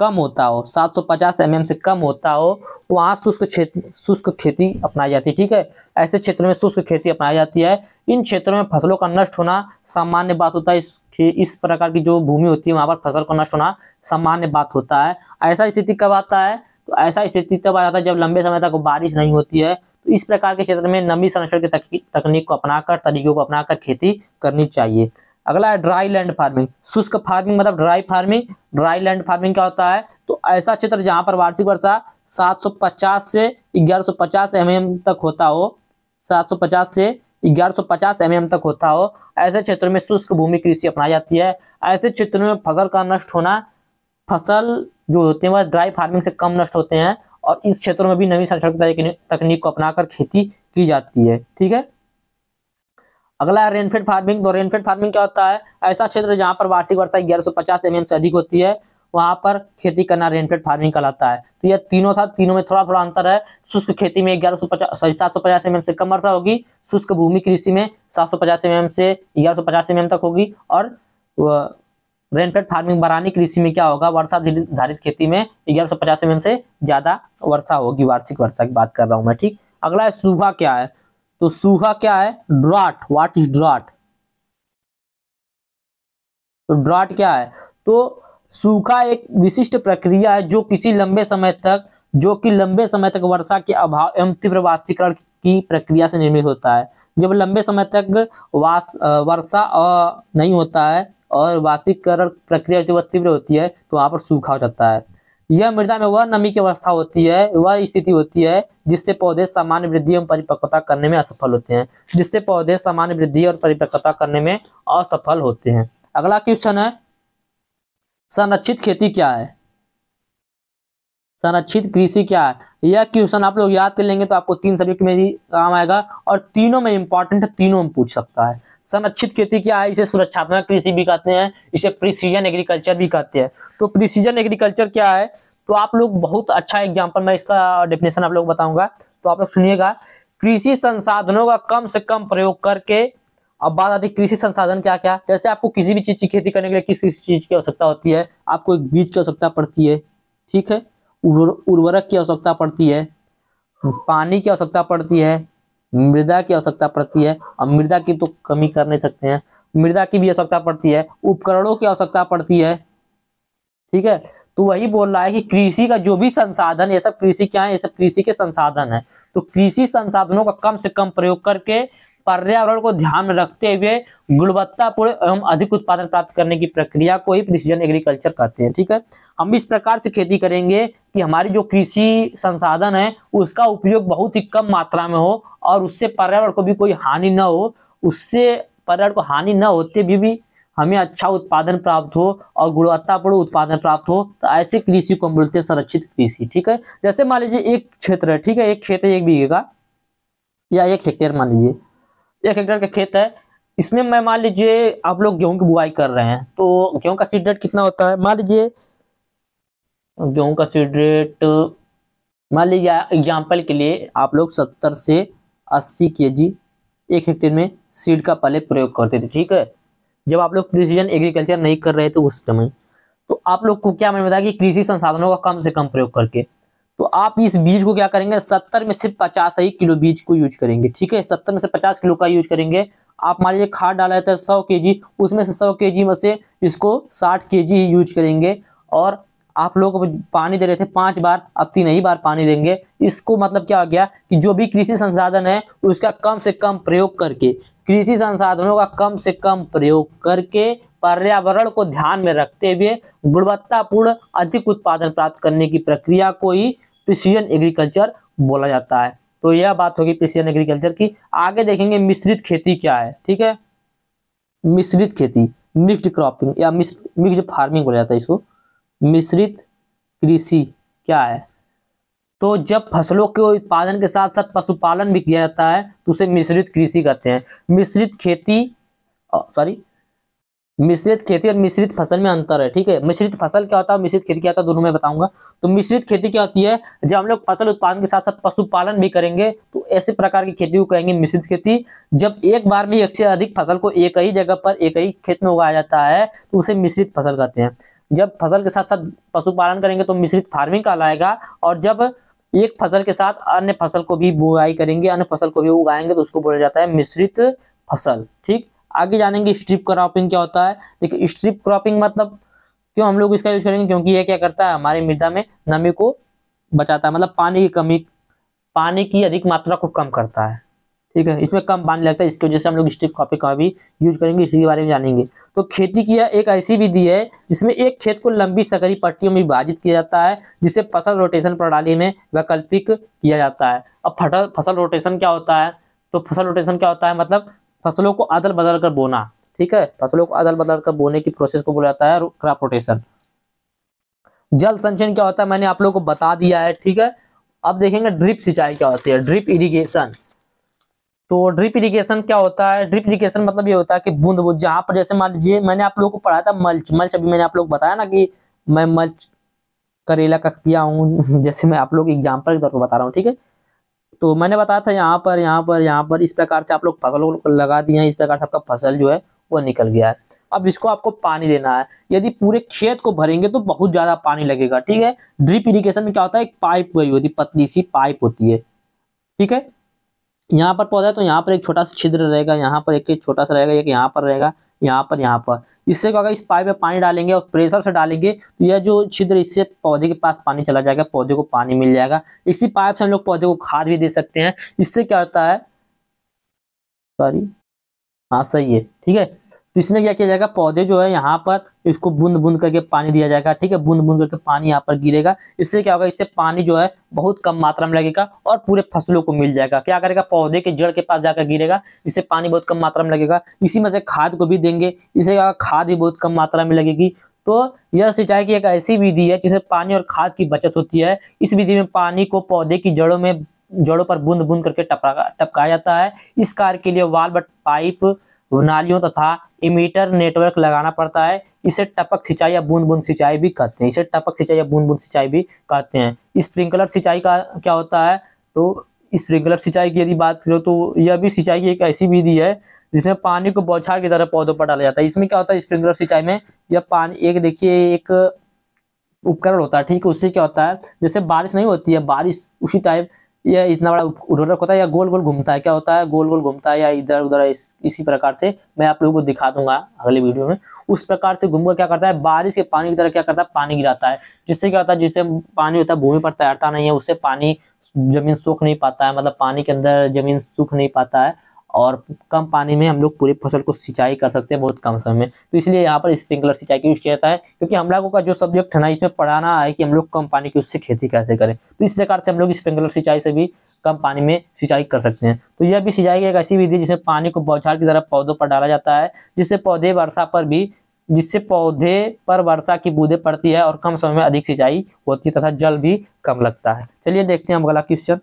कम होता हो 750 एम से कम होता हो वहाँ शुष्क क्षेत्र शुष्क खेती अपनाई जाती है ठीक है ऐसे क्षेत्रों में शुष्क खेती अपनाई जाती है इन क्षेत्रों में फसलों का नष्ट होना सामान्य बात होता है इस इस प्रकार की जो भूमि होती है वहाँ पर फसल का नष्ट होना सामान्य बात होता है ऐसा स्थिति कब आता है तो ऐसा स्थिति तब आ जाता है जब लंबे समय तक बारिश नहीं होती है तो इस प्रकार के क्षेत्र में नमी संरक्षण की तकनीक को अपनाकर तरीकों को अपनाकर खेती करनी चाहिए अगला है ड्राई लैंड फार्मिंग शुष्क फार्मिंग मतलब dry farming dry land farming क्या होता है तो ऐसा क्षेत्र जहां पर वार्षिक वर्षा 750 से 1150 mm तक होता हो 750 से 1150 mm तक होता हो ऐसे क्षेत्र में शुष्क भूमि कृषि अपनाई जाती है ऐसे क्षेत्र में फसल का नष्ट होना फसल जो होते हैं वह ड्राई फार्मिंग से कम नष्ट होते हैं और इस क्षेत्रों में भी नवी संरक्षण तकनीक को अपनाकर खेती की जाती है ठीक है अगला है रेनफेड फार्मिंग तो रेनफेड फार्मिंग क्या होता है ऐसा क्षेत्र जहाँ पर वार्षिक वर्षा ग्यारह सौ पचास एम से अधिक होती है वहां पर खेती करना रेनफेड फार्मिंग कहलाता है तो यह तीनों था तीनों में थोड़ा थोड़ा अंतर है शुष्क खेती में ग्यारह सौ पचास सॉरी सात सौ पचास एम से कम वर्षा होगी शुष्क भूमि कृषि में सात सौ पचास एम से ग्यारह सौ पचास एम तक होगी और रेनफेड फार्मिंग बरानी कृषि में क्या होगा वर्षा धारित खेती में ग्यारह सौ पचास एम से ज्यादा वर्षा होगी वार्षिक वर्षा की बात कर रहा हूँ मैं ठीक अगला है सूखा क्या है तो सूखा क्या है ड्राट व्हाट इज ड्राट तो ड्राट क्या है तो सूखा एक विशिष्ट प्रक्रिया है जो किसी लंबे समय तक जो कि लंबे समय तक वर्षा के अभाव एवं तीव्र वाष्पीकरण की प्रक्रिया से निर्मित होता है जब लंबे समय तक वास वर्षा नहीं होता है और वाष्पीकरण प्रक्रिया जो तीव्र होती है तो वहां पर सूखा हो जाता है यह मृदा में वह नमी की अवस्था होती है वह स्थिति होती है जिससे पौधे सामान्य वृद्धि एवं परिपक्वता करने में असफल होते हैं जिससे पौधे सामान्य वृद्धि और परिपक्वता करने में असफल होते हैं अगला क्वेश्चन है संरक्षित खेती क्या है संरक्षित कृषि क्या है यह क्वेश्चन आप लोग याद कर लेंगे तो आपको तीन सब्जेक्ट में ही काम आएगा और तीनों में इंपॉर्टेंट है तीनों में पूछ सकता है संरक्षित खेती क्या है इसे सुरक्षात्मक कृषि भी कहते हैं इसे प्रिसीजन एग्रीकल्चर भी कहते हैं तो प्रिसीजन एग्रीकल्चर क्या है तो आप लोग बहुत अच्छा एग्जाम्पल मैं इसका डेफिनेशन आप लोग बताऊंगा तो आप लोग सुनिएगा कृषि संसाधनों का कम से कम प्रयोग करके अब बात आती कृषि संसाधन क्या क्या जैसे आपको किसी भी चीज की खेती करने के लिए किसी चीज की आवश्यकता होती है आपको एक बीज की आवश्यकता पड़ती है ठीक है उर्वरक की आवश्यकता पड़ती है पानी की आवश्यकता पड़ती है मृदा की आवश्यकता पड़ती है और मृदा की तो कमी कर नहीं सकते हैं मृदा की भी आवश्यकता पड़ती है उपकरणों की आवश्यकता पड़ती है ठीक है तो वही बोल रहा है कि कृषि का जो भी संसाधन ये सब कृषि क्या है ये सब कृषि के संसाधन है तो कृषि संसाधनों का कम से कम प्रयोग करके पर्यावरण को ध्यान में रखते हुए गुणवत्तापूर्ण एवं अधिक उत्पादन प्राप्त करने की प्रक्रिया को ही प्रिसीजन एग्रीकल्चर कहते हैं ठीक है हम इस प्रकार से खेती करेंगे कि हमारी जो कृषि संसाधन है उसका उपयोग बहुत ही कम मात्रा में हो और उससे पर्यावरण को भी कोई हानि न हो उससे पर्यावरण को हानि न होते भी, भी हमें अच्छा उत्पादन प्राप्त हो और गुणवत्तापूर्ण उत्पादन प्राप्त हो तो ऐसे कृषि को बोलते हैं संरक्षित कृषि ठीक है जैसे मान लीजिए एक क्षेत्र है ठीक है एक क्षेत्र एक बीघे का या एक हेक्टेयर मान लीजिए एक हेक्टर का खेत है इसमें मैं मान लीजिए आप लोग गेहूं की बुआई कर रहे हैं तो गेहूं का सीड रेट कितना होता है मान लीजिए गेहूं का सीड रेट मान लीजिए एग्जाम्पल के लिए आप लोग सत्तर से अस्सी के जी एक हेक्टेयर में सीड का पहले प्रयोग करते थे ठीक है जब आप लोग प्रिसीजन एग्रीकल्चर नहीं कर रहे थे उस समय तो आप लोग को क्या मैंने बताया कि कृषि संसाधनों का कम से कम प्रयोग करके तो आप इस बीज को क्या करेंगे सत्तर में से पचास ही किलो बीज को यूज करेंगे ठीक है सत्तर में से पचास किलो का यूज करेंगे आप मान लीजिए खाद डाला जाता है सौ के जी उसमें से सौ के जी में से इसको साठ के जी ही यूज करेंगे और आप लोग पानी दे रहे थे पांच बार अब तीन ही बार पानी देंगे इसको मतलब क्या हो गया कि जो भी कृषि संसाधन है उसका कम से कम प्रयोग करके कृषि संसाधनों का कम से कम प्रयोग करके पर्यावरण को ध्यान में रखते हुए गुणवत्तापूर्ण अधिक उत्पादन प्राप्त करने की प्रक्रिया को ही प्रिसीजन एग्रीकल्चर बोला जाता है तो यह बात होगी प्रिसीजन एग्रीकल्चर की आगे देखेंगे मिश्रित खेती क्या है ठीक है मिश्रित खेती मिक्सड क्रॉपिंग या मिक्स्ड फार्मिंग बोला जाता है इसको मिश्रित कृषि क्या है तो जब फसलों के उत्पादन के साथ साथ पशुपालन भी किया जाता है तो उसे मिश्रित कृषि कहते हैं मिश्रित खेती सॉरी मिश्रित खेती और मिश्रित फसल में अंतर है ठीक है मिश्रित फसल क्या होता है मिश्रित खेती क्या होता है दोनों में बताऊंगा तो मिश्रित खेती क्या होती है जब हम लोग फसल उत्पादन के साथ साथ पशुपालन भी करेंगे तो ऐसे प्रकार की खेती को कहेंगे मिश्रित खेती जब एक बार में एक से अधिक फसल को एक ही जगह पर एक ही खेत में उगाया जाता है तो उसे मिश्रित फसल कहते हैं जब फसल के साथ साथ पशुपालन करेंगे तो मिश्रित फार्मिंग कहलाएगा और जब एक फसल के साथ अन्य फसल को भी बुआई करेंगे अन्य फसल को भी उगाएंगे तो उसको बोला जाता है मिश्रित फसल ठीक आगे जानेंगे स्ट्रिप क्रॉपिंग क्या होता है देखिए स्ट्रिप क्रॉपिंग मतलब क्यों हम लोग इसका यूज करेंगे क्योंकि यह क्या करता है हमारे मृदा में नमी को बचाता है मतलब पानी की कमी पानी की अधिक मात्रा को कम करता है ठीक है इसमें कम पानी लगता है इसकी वजह से हम लोग स्ट्रिप क्रॉपिंग का भी यूज करेंगे इसी के बारे में जानेंगे तो खेती की एक ऐसी विधि है जिसमें एक खेत को लंबी सकरी पट्टियों में विभाजित किया जाता है जिसे फसल रोटेशन प्रणाली में वैकल्पिक किया जाता है अब फसल रोटेशन क्या होता है तो फसल रोटेशन क्या होता है मतलब फसलों को अदल बदल कर बोना ठीक है फसलों को अदल बदल कर बोने की प्रोसेस को बोला जाता है क्रॉप रोटेशन जल संचयन क्या होता है मैंने आप लोगों को बता दिया है ठीक है अब देखेंगे ड्रिप सिंचाई क्या होती है ड्रिप इरिगेशन तो ड्रिप इरिगेशन क्या होता है ड्रिप इरिगेशन मतलब ये होता है कि बूंद बूंद जहां पर जैसे मान लीजिए मैंने आप लोगों को पढ़ाया था मल्च मल्च अभी मैंने आप लोग बताया ना कि मैं मल्च करेला का किया हूँ जैसे मैं आप लोग एग्जाम्पल के तौर पर बता रहा हूँ ठीक है तो मैंने बताया था यहाँ पर यहाँ पर यहाँ पर इस प्रकार से आप लोग फसल लगा दिए हैं इस प्रकार से आपका फसल जो है वो निकल गया है अब इसको आपको पानी देना है यदि पूरे खेत को भरेंगे तो बहुत ज्यादा पानी लगेगा ठीक है ड्रिप इरिगेशन में क्या होता है एक पाइप गई होती पतली सी पाइप होती है ठीक है यहाँ पर पौधा है तो यहाँ पर एक छोटा सा छिद्र रहेगा यहाँ पर एक छोटा सा रहेगा एक यहाँ पर रहेगा यहाँ पर यहाँ पर इससे अगर इस पाइप में पानी डालेंगे और प्रेशर से डालेंगे तो यह जो छिद्र इससे पौधे के पास पानी चला जाएगा पौधे को पानी मिल जाएगा इसी पाइप से हम लोग पौधे को खाद भी दे सकते हैं इससे क्या होता है सॉरी हाँ सही है ठीक है तो इसमें क्या किया जाएगा पौधे जो है यहाँ पर इसको बूंद बूंद करके पानी दिया जाएगा ठीक है बूंद बूंद करके पानी यहाँ पर गिरेगा इससे क्या होगा इससे पानी जो है बहुत कम मात्रा में लगेगा और पूरे फसलों को मिल जाएगा क्या करेगा पौधे के जड़ के पास जाकर गिरेगा इससे पानी बहुत कम मात्रा में लगेगा इसी में से खाद को भी देंगे इससे क्या खाद भी बहुत कम मात्रा में लगेगी तो यह सिंचाई की एक ऐसी विधि है जिसमें पानी और खाद की बचत होती है इस विधि में पानी को पौधे की जड़ों में जड़ों पर बूंद बूंद करके टपका टपकाया जाता है इस कार्य के लिए वाल्व पाइप नालियों तथा इमीटर नेटवर्क लगाना पड़ता है इसे टपक सिंचाई या बूंद बूंद सिंचाई भी कहते हैं इसे टपक सिंचाई या बूंद बूंद सिंचाई भी कहते हैं स्प्रिंकलर सिंचाई का क्या होता है तो स्प्रिंकलर सिंचाई की यदि बात करो तो यह भी सिंचाई की एक ऐसी विधि है जिसमें पानी को बौछार की तरह पौधों पर डाला जाता है इसमें क्या होता है स्प्रिंकलर सिंचाई में यह पानी एक देखिए एक उपकरण होता है ठीक है उससे क्या होता है जैसे बारिश नहीं होती है बारिश उसी टाइप यह इतना बड़ा रोलर होता है या गोल गोल घूमता है क्या होता है गोल गोल घूमता है या इधर उधर इस, इसी प्रकार से मैं आप लोगों को दिखा दूंगा अगले वीडियो में उस प्रकार से घूमकर क्या करता है बारिश के पानी की तरह क्या करता है पानी गिराता है जिससे क्या होता है जिससे पानी होता है भूमि पर तैरता नहीं है उससे पानी जमीन सूख नहीं पाता है मतलब पानी के अंदर जमीन सूख नहीं पाता है और कम पानी में हम लोग पूरी फसल को सिंचाई कर सकते हैं बहुत कम समय में तो इसलिए यहाँ पर स्प्रिंकलर सिंचाई का यूज़ किया जाता है क्योंकि हम लोगों का जो सब्जेक्ट है ना इसमें पढ़ाना है कि हम लोग कम पानी की उससे खेती कैसे करें तो इस प्रकार से हम लोग स्प्रिंकलर सिंचाई से भी कम पानी में सिंचाई कर सकते हैं तो यह भी सिंचाई एक ऐसी विधि जिसमें पानी को बौछार की तरह पौधों पर डाला जाता है जिससे पौधे वर्षा पर भी जिससे पौधे पर वर्षा की बूंदें पड़ती है और कम समय में अधिक सिंचाई होती है तथा जल भी कम लगता है चलिए देखते हैं हम अगला क्वेश्चन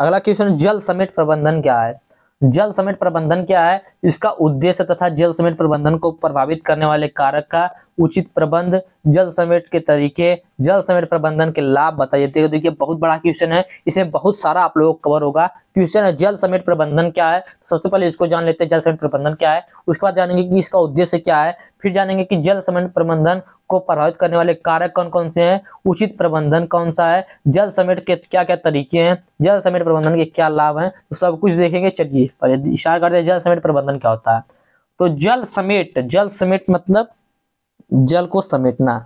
अगला क्वेश्चन जल समेट प्रबंधन क्या है जल समेट प्रबंधन क्या है इसका उद्देश्य तथा जल समेट प्रबंधन को प्रभावित करने वाले कारक का उचित प्रबंध जल समेट के तरीके जल समेट प्रबंधन के लाभ बताइए तो देखिए बहुत बड़ा क्वेश्चन है इसमें बहुत सारा आप लोगों को कवर होगा क्वेश्चन है जल समेट प्रबंधन क्या है तो सबसे पहले इसको जान लेते हैं जल समेट प्रबंधन क्या है उसके बाद जानेंगे कि इसका उद्देश्य क्या है फिर जानेंगे कि जल समेट प्रबंधन को प्रभावित करने वाले कारक कौन कौन से हैं उचित प्रबंधन कौन सा है जल समेट के क्या क्या तरीके हैं जल समेट प्रबंधन के क्या लाभ हैं तो सब कुछ देखेंगे चलिए इशारा करते हैं जल समेट प्रबंधन क्या होता है तो जल समेट जल समेट मतलब जल को समेटना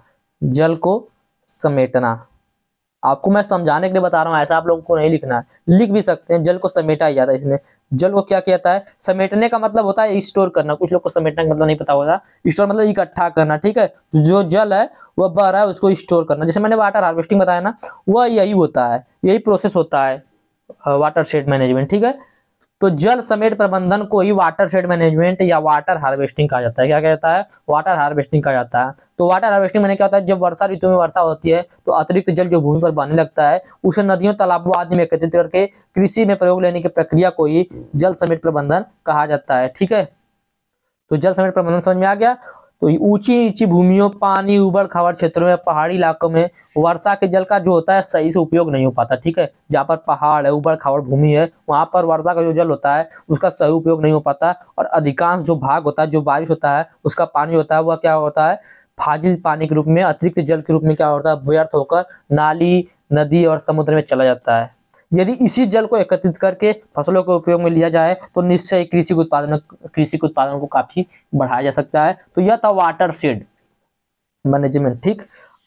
जल को समेटना आपको मैं समझाने के लिए बता रहा हूँ ऐसा आप लोगों को नहीं लिखना लिख भी सकते हैं जल को समेटा ही जाता है इसमें जल को क्या कहता है समेटने का मतलब होता है स्टोर करना कुछ लोग को समेटने का मतलब नहीं पता होता स्टोर मतलब इकट्ठा करना ठीक है तो जो जल है वह बह रहा है उसको स्टोर करना जैसे मैंने वाटर हार्वेस्टिंग बताया ना वह यही होता है यही प्रोसेस होता है वाटर शेड मैनेजमेंट ठीक है तो जल समेट प्रबंधन को ही वाटर शेड मैनेजमेंट या वाटर हार्वेस्टिंग कहा जाता है क्या कहता है वाटर हार्वेस्टिंग कहा जाता है तो वाटर हार्वेस्टिंग मैंने क्या होता है जब वर्षा ऋतु में वर्षा होती है तो अतिरिक्त जल जो भूमि पर बहने लगता है उसे नदियों तालाबों आदि में एकत्रित करके कृषि में प्रयोग लेने की प्रक्रिया को ही जल समेट प्रबंधन कहा जाता है ठीक है तो जल समेट प्रबंधन समझ में आ गया तो ऊंची नीची भूमियों पानी उबड़ खावड़ क्षेत्रों में पहाड़ी इलाकों में वर्षा के जल का जो होता है सही से उपयोग नहीं हो पाता ठीक है जहाँ पर पहाड़ है उबड़ खावड़ भूमि है वहां पर वर्षा का जो जल होता है उसका सही उपयोग नहीं हो पाता और अधिकांश जो भाग होता है जो बारिश होता है उसका पानी होता है वह क्या होता है फाजिल पानी के रूप में अतिरिक्त जल के रूप में क्या होता है व्यर्थ होकर नाली नदी और समुद्र में चला जाता है यदि इसी जल को एकत्रित करके फसलों के उपयोग में लिया जाए तो निश्चय कृषि उत्पादन कृषि उत्पादन को काफी बढ़ाया जा सकता है तो यह था वाटर शेड मैनेजमेंट ठीक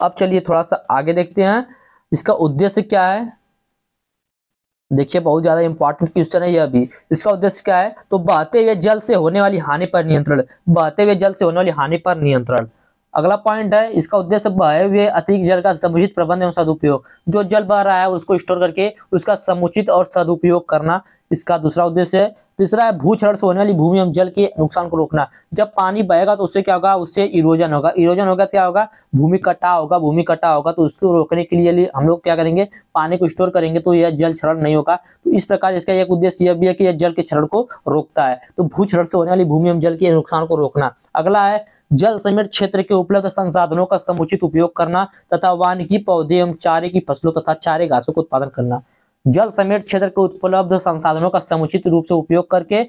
अब चलिए थोड़ा सा आगे देखते हैं इसका उद्देश्य क्या है देखिए बहुत ज्यादा इंपॉर्टेंट क्वेश्चन है यह भी इसका उद्देश्य क्या है तो बहते हुए जल से होने वाली हानि पर नियंत्रण बहते हुए जल से होने वाली हानि पर नियंत्रण अगला पॉइंट है इसका उद्देश्य बहे हुए अतिरिक्त जल का समुचित प्रबंध एवं सदुपयोग जो जल बह रहा है उसको स्टोर करके उसका समुचित और सदुपयोग करना इसका दूसरा उद्देश्य है तीसरा है भू क्षरण से होने वाली भूमि एवं जल के नुकसान को रोकना जब पानी बहेगा तो उससे क्या होगा उससे इरोजन होगा इरोजन होगा तो क्या होगा भूमि कटा होगा भूमि कटा होगा तो उसको रोकने के लिए हम लोग क्या करेंगे पानी को स्टोर करेंगे तो यह जल क्षरण नहीं होगा तो इस प्रकार इसका एक उद्देश्य यह भी है कि यह जल के क्षरण को रोकता है तो भू क्षरण से होने वाली भूमि एवं जल के नुकसान को रोकना अगला है जल समेत क्षेत्र के उपलब्ध संसाधनों का समुचित उपयोग करना तथा वान की पौधे एवं चारे की फसलों तथा चारे घासों का उत्पादन करना जल समेत क्षेत्र के उपलब्ध संसाधनों का समुचित रूप से उपयोग करके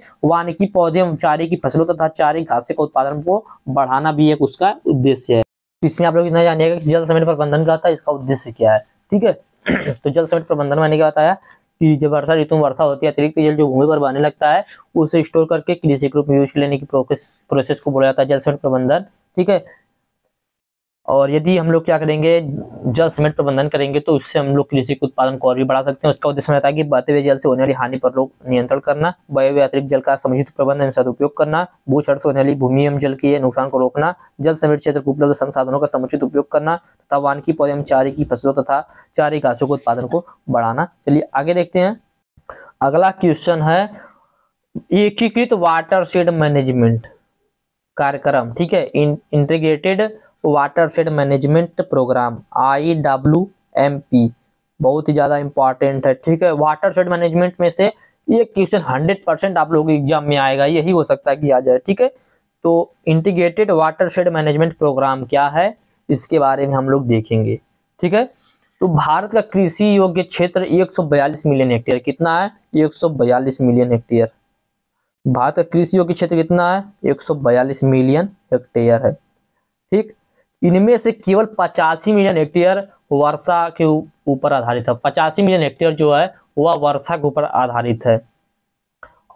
की पौधे एवं चारे की फसलों तथा चारे घासे का उत्पादन को बढ़ाना भी एक उसका उद्देश्य है तो इसमें आप लोग इतना जानिएगा कि जल समेत प्रबंधन का था इसका उद्देश्य क्या है ठीक है तो जल समेत प्रबंधन मैंने क्या बताया जब वर्षा ऋतु में वर्षा होती है अतिरिक्त जल जो भूमि पर बहने लगता है उसे स्टोर करके कृषि के रूप में यूज लेने की प्रोसेस प्रोसेस को बोला जाता है जल संकट प्रबंधन ठीक है और यदि हम लोग क्या करेंगे जल समेट प्रबंधन करेंगे तो उससे हम लोग कृषि के उत्पादन को और भी बढ़ा सकते हैं उसका उद्देश्य रहता है कि बहते हुए जल से होने वाली हानि पर रोक नियंत्रण करना बहे अतिरिक्त जल का समुचित प्रबंधन साथ उपयोग करना भू से होने वाली भूमि एवं जल के नुकसान को रोकना जल समेत क्षेत्र को उपलब्ध संसाधनों का समुचित उपयोग करना तथा वान की पौधे एवं चारे की फसलों तथा चारे घासों के उत्पादन को बढ़ाना चलिए आगे देखते हैं अगला क्वेश्चन है एकीकृत वाटर शेड मैनेजमेंट कार्यक्रम ठीक है integrated watershed management programme I W M P बहुत ही ज़्यादा इंपॉर्टेंट है ठीक है वाटरशेड मैनेजमेंट में से ये क्वेश्चन हंड्रेड परसेंट आप लोगों के एग्जाम में आएगा यही हो सकता है कि आ जाए ठीक है तो इंटीग्रेटेड वाटरशेड मैनेजमेंट प्रोग्राम क्या है इसके बारे में हम लोग देखेंगे ठीक है तो भारत का कृषि योग्य क्षेत्र 142 मिलियन हेक्टेयर कितना है 142 मिलियन हेक्टेयर भारत का कृषि योग्य क्षेत्र कितना है 142 मिलियन हेक्टेयर है ठीक इनमें से केवल पचासी मिलियन हेक्टेयर वर्षा के ऊपर आधारित है पचासी मिलियन हेक्टेयर जो है वह वर्षा के ऊपर आधारित है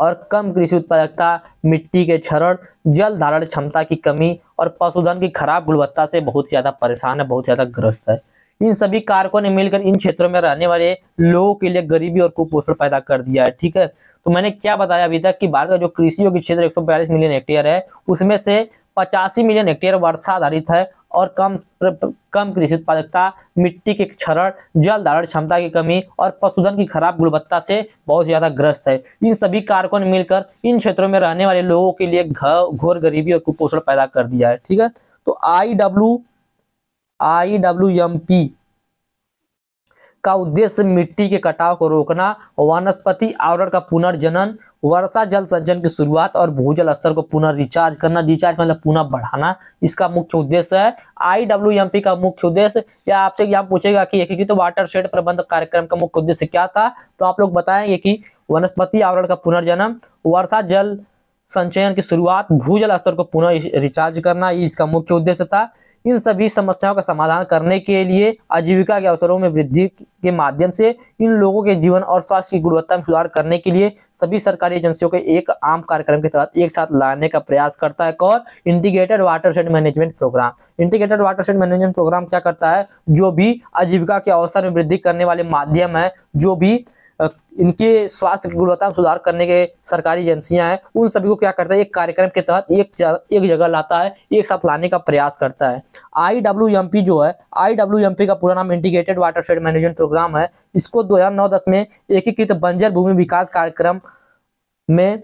और कम कृषि उत्पादकता मिट्टी के क्षरण जल धारण क्षमता की कमी और पशुधन की खराब गुणवत्ता से बहुत ज्यादा परेशान है बहुत ज्यादा ग्रस्त है इन सभी कारकों ने मिलकर इन क्षेत्रों में रहने वाले लोगों के लिए गरीबी और कुपोषण पैदा कर दिया है ठीक है तो मैंने क्या बताया अभी तक कि भारत का जो कृषि योग्य क्षेत्र 142 मिलियन हेक्टेयर है उसमें से पचासी मिलियन हेक्टेयर वर्षा आधारित है और कम कम कृषि उत्पादकता मिट्टी के क्षरण जल धारण क्षमता की कमी और पशुधन की खराब गुणवत्ता से बहुत ज़्यादा ग्रस्त है इन सभी कारकों ने मिलकर इन क्षेत्रों में रहने वाले लोगों के लिए घोर गरीबी और कुपोषण पैदा कर दिया है ठीक है तो I W I W M P का उद्देश्य मिट्टी के कटाव को रोकना वनस्पति आवरण का पुनर्जनन वर्षा जल संचयन की शुरुआत और भूजल स्तर को पुनः रिचार्ज करना रिचार्ज मतलब पुनः बढ़ाना इसका मुख्य उद्देश्य है पी का मुख्य उद्देश्य या आपसे यहाँ पूछेगा कि एकीकृत तो वाटर शेड प्रबंध कार्यक्रम का मुख्य उद्देश्य क्या था तो आप लोग बताएंगे कि वनस्पति आवरण का पुनर्जन्म वर्षा जल संचयन की शुरुआत भूजल स्तर को पुनः रिचार्ज करना इसका मुख्य उद्देश्य था इन सभी समस्याओं का समाधान करने के लिए आजीविका के अवसरों में वृद्धि के माध्यम से इन लोगों के जीवन और स्वास्थ्य की गुणवत्ता में सुधार करने के लिए सभी सरकारी एजेंसियों को एक आम कार्यक्रम के तहत एक साथ लाने का प्रयास करता है और integrated watershed management programme integrated watershed management programme क्या करता है जो भी आजीविका के अवसर में वृद्धि करने वाले माध्यम है जो भी इनके स्वास्थ्य की गुणवत्ता में सुधार करने के सरकारी एजेंसियां हैं उन सभी को क्या करता है एक कार्यक्रम के तहत एक एक जगह लाता है एक साथ लाने का प्रयास करता है आई जो है आई का पूरा नाम integrated watershed management programme है इसको दो हजार में एकीकृत बंजर भूमि विकास कार्यक्रम में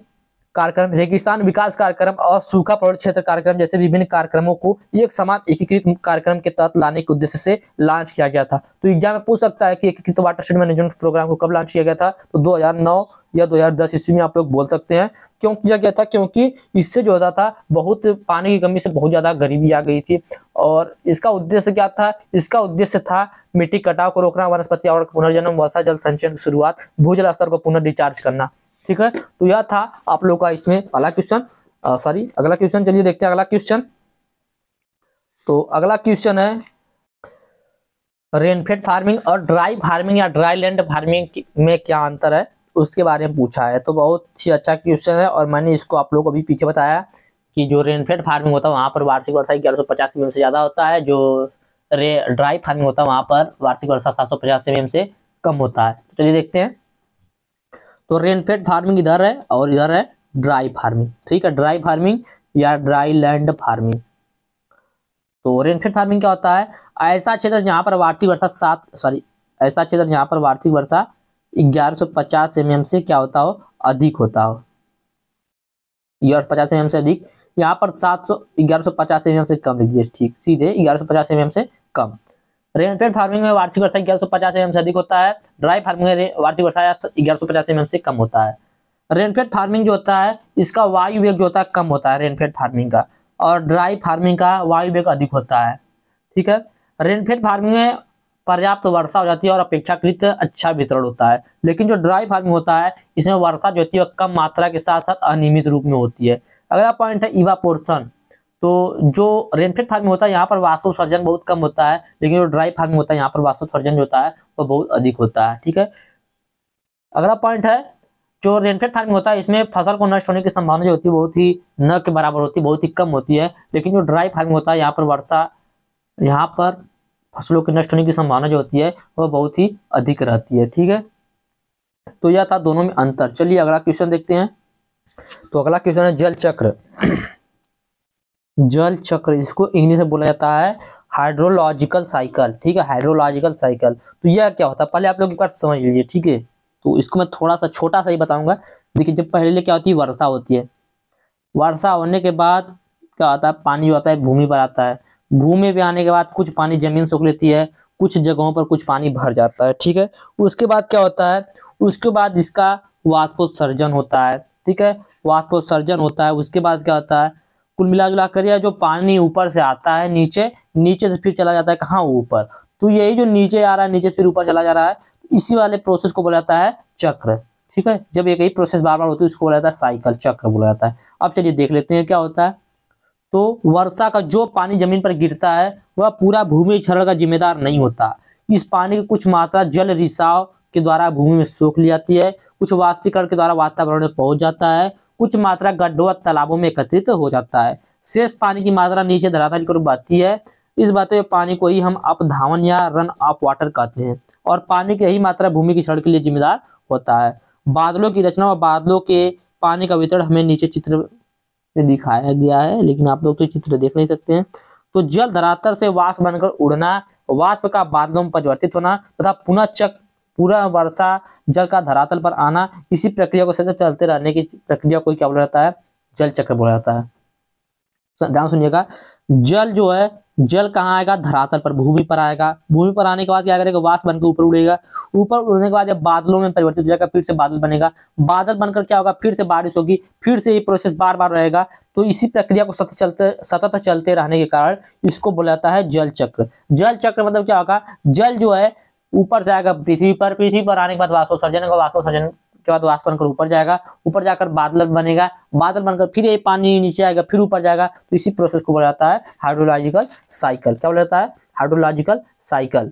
कार्यक्रम रेगिस्तान विकास कार्यक्रम और सूखा प्रवृत्त क्षेत्र कार्यक्रम जैसे विभिन्न कार्यक्रमों को एक समान एकीकृत कार्यक्रम के तहत लाने के उद्देश्य से लॉन्च किया गया था तो एग्जाम में पूछ सकता है कि एकीकृत वाटर शेड मैनेजमेंट प्रोग्राम को कब लॉन्च किया गया था तो दो या 2010 ईस्वी में आप लोग बोल सकते हैं क्यों किया गया था क्योंकि इससे जो होता था बहुत पानी की कमी से बहुत ज्यादा गरीबी आ गई थी और इसका उद्देश्य क्या था इसका उद्देश्य था मिट्टी कटाव को रोकना वनस्पति और पुनर्जन्म वर्षा जल संचयन की शुरुआत भूजल स्तर को पुनर्रिचार्ज करना ठीक है तो यह था आप लोग का इसमें पहला क्वेश्चन सॉरी अगला क्वेश्चन चलिए देखते हैं अगला क्वेश्चन तो अगला क्वेश्चन है रेनफेड फार्मिंग और ड्राई फार्मिंग या ड्राई लैंड फार्मिंग में क्या अंतर है उसके बारे में पूछा है तो बहुत ही अच्छा क्वेश्चन है और मैंने इसको आप लोग को अभी पीछे बताया कि जो रेनफेड फार्मिंग होता है वहाँ पर वार्षिक वर्षा ग्यारह सौ पचास mm से ज़्यादा होता है जो ड्राई फार्मिंग होता है वहाँ पर वार्षिक वर्षा सात सौ पचास mm से कम होता है तो चलिए देखते हैं तो रेनफेड फार्मिंग इधर है और इधर है ड्राई फार्मिंग ठीक है ड्राई फार्मिंग या ड्राई लैंड फार्मिंग तो रेनफेड फार्मिंग क्या होता है ऐसा क्षेत्र जहां पर वार्षिक वर्षा सात सॉरी ऐसा क्षेत्र जहां पर वार्षिक वर्षा ग्यारह सौ पचास एम से क्या होता हो अधिक होता हो ग्यारह सौ पचास एम से अधिक यहाँ पर सात सौ ग्यारह सौ पचास एम से कम लिख दीजिए ठीक सीधे ग्यारह सौ पचास एम से कम रेनफेड फार्मिंग में वार्षिक वर्षा ग्यारह सौ पचास एम से अधिक होता है ड्राई फार्मिंग में वार्षिक वर्षा ग्यारह सौ पचास एम से कम होता है रेनफेड फार्मिंग जो होता है इसका वायु वेग जो होता है कम होता है रेनफेड फार्मिंग का और ड्राई फार्मिंग का वायु वेग अधिक होता है ठीक है रेनफेड फार्मिंग में पर्याप्त वर्षा हो जाती है और अपेक्षाकृत अच्छा वितरण होता है लेकिन जो ड्राई फार्मिंग होता है इसमें वर्षा जो होती है कम मात्रा के साथ साथ अनियमित रूप में होती है अगला पॉइंट है पोर्सन तो जो रेनफेड फार्मिंग होता है यहाँ पर वास्तव बहुत कम होता है लेकिन जो ड्राई फार्मिंग होता है यहाँ पर वास्तव जो होता है वो बहुत अधिक होता है ठीक है अगला पॉइंट है जो रेनफेड फार्मिंग होता है इसमें फसल को नष्ट होने की संभावना जो होती है बहुत ही न के बराबर होती है बहुत ही कम होती है लेकिन जो ड्राई फार्मिंग होता है यहाँ पर वर्षा यहाँ पर फसलों के नष्ट होने की संभावना जो होती है वह बहुत ही अधिक रहती है ठीक है तो यह था दोनों में अंतर चलिए अगला क्वेश्चन देखते हैं तो अगला क्वेश्चन है जल चक्र जल चक्र इसको इंग्लिश में बोला जाता है हाइड्रोलॉजिकल साइकिल ठीक है हाइड्रोलॉजिकल साइकिल तो यह क्या होता है पहले आप लोग एक बार समझ लीजिए ठीक है तो इसको मैं थोड़ा सा छोटा सा ही बताऊंगा देखिए जब पहले क्या होती है वर्षा होती है वर्षा होने के बाद क्या होता है पानी होता है भूमि पर आता है भूमि पे आने के बाद कुछ पानी जमीन सूख लेती है कुछ जगहों पर कुछ पानी भर जाता है ठीक है उसके बाद क्या होता है उसके बाद इसका वाष्पोत्सर्जन होता है ठीक है वाष्पोत्सर्जन होता है उसके बाद क्या होता है कुल मिला जुला कर जो पानी ऊपर से आता है नीचे नीचे से फिर चला जाता है कहाँ ऊपर तो यही जो नीचे आ रहा है नीचे से फिर ऊपर चला जा रहा है तो इसी वाले प्रोसेस को बोला जाता है चक्र ठीक है जब एक ही प्रोसेस बार बार होती है उसको बोला जाता है साइकिल चक्र बोला जाता है अब चलिए देख लेते हैं क्या होता है तो वर्षा का जो पानी जमीन पर गिरता है वह पूरा भूमि क्षरण का जिम्मेदार नहीं होता इस पानी की कुछ मात्रा जल रिसाव के द्वारा भूमि में सोख ली जाती है कुछ वास्तविकरण के द्वारा वातावरण में पहुंच जाता है कुछ मात्रा गड्ढों और तालाबों में एकत्रित हो जाता है शेष पानी की मात्रा नीचे धरातल की ओर बहती है इस बात हुए पानी को ही हम अपधावन या रन ऑफ वाटर कहते हैं और पानी की यही मात्रा भूमि की क्षण के लिए जिम्मेदार होता है बादलों की रचना और बादलों के पानी का वितरण हमें नीचे चित्र में दिखाया गया है लेकिन आप लोग तो चित्र देख नहीं सकते हैं तो जल धरातल से वाष्प बनकर उड़ना वाष्प का बादलों में परिवर्तित होना तथा पुनः चक्र पूरा वर्षा जल का धरातल पर आना इसी प्रक्रिया को सतत चलते रहने की प्रक्रिया को क्या बोला जाता है जल चक्र बोला जाता है तो ध्यान सुनिएगा जल जो है जल कहाँ आएगा धरातल पर भूमि पर आएगा भूमि पर आने के बाद क्या करेगा वास बनकर ऊपर उड़ेगा ऊपर उड़ने के बाद जब बादलों में परिवर्तित हो जाएगा फिर से बादल बनेगा बादल बनकर क्या होगा फिर से बारिश होगी फिर से ये प्रोसेस बार बार रहेगा तो इसी प्रक्रिया को सतत चलते सतत चलते रहने के कारण इसको बोला जाता है जल चक्र जल चक्र मतलब क्या होगा जल जो है ऊपर जाएगा पृथ्वी पर पृथ्वी पर आने के बाद वाष्प सर्जन होगा वाष्पोत्सर्जन के बाद वास्तव बनकर ऊपर जाएगा ऊपर जाकर बादल बनेगा बादल बनकर फिर ये पानी नीचे आएगा फिर ऊपर जाएगा तो इसी प्रोसेस को बोला जाता है हाइड्रोलॉजिकल साइकिल क्या बोला जाता है हाइड्रोलॉजिकल साइकिल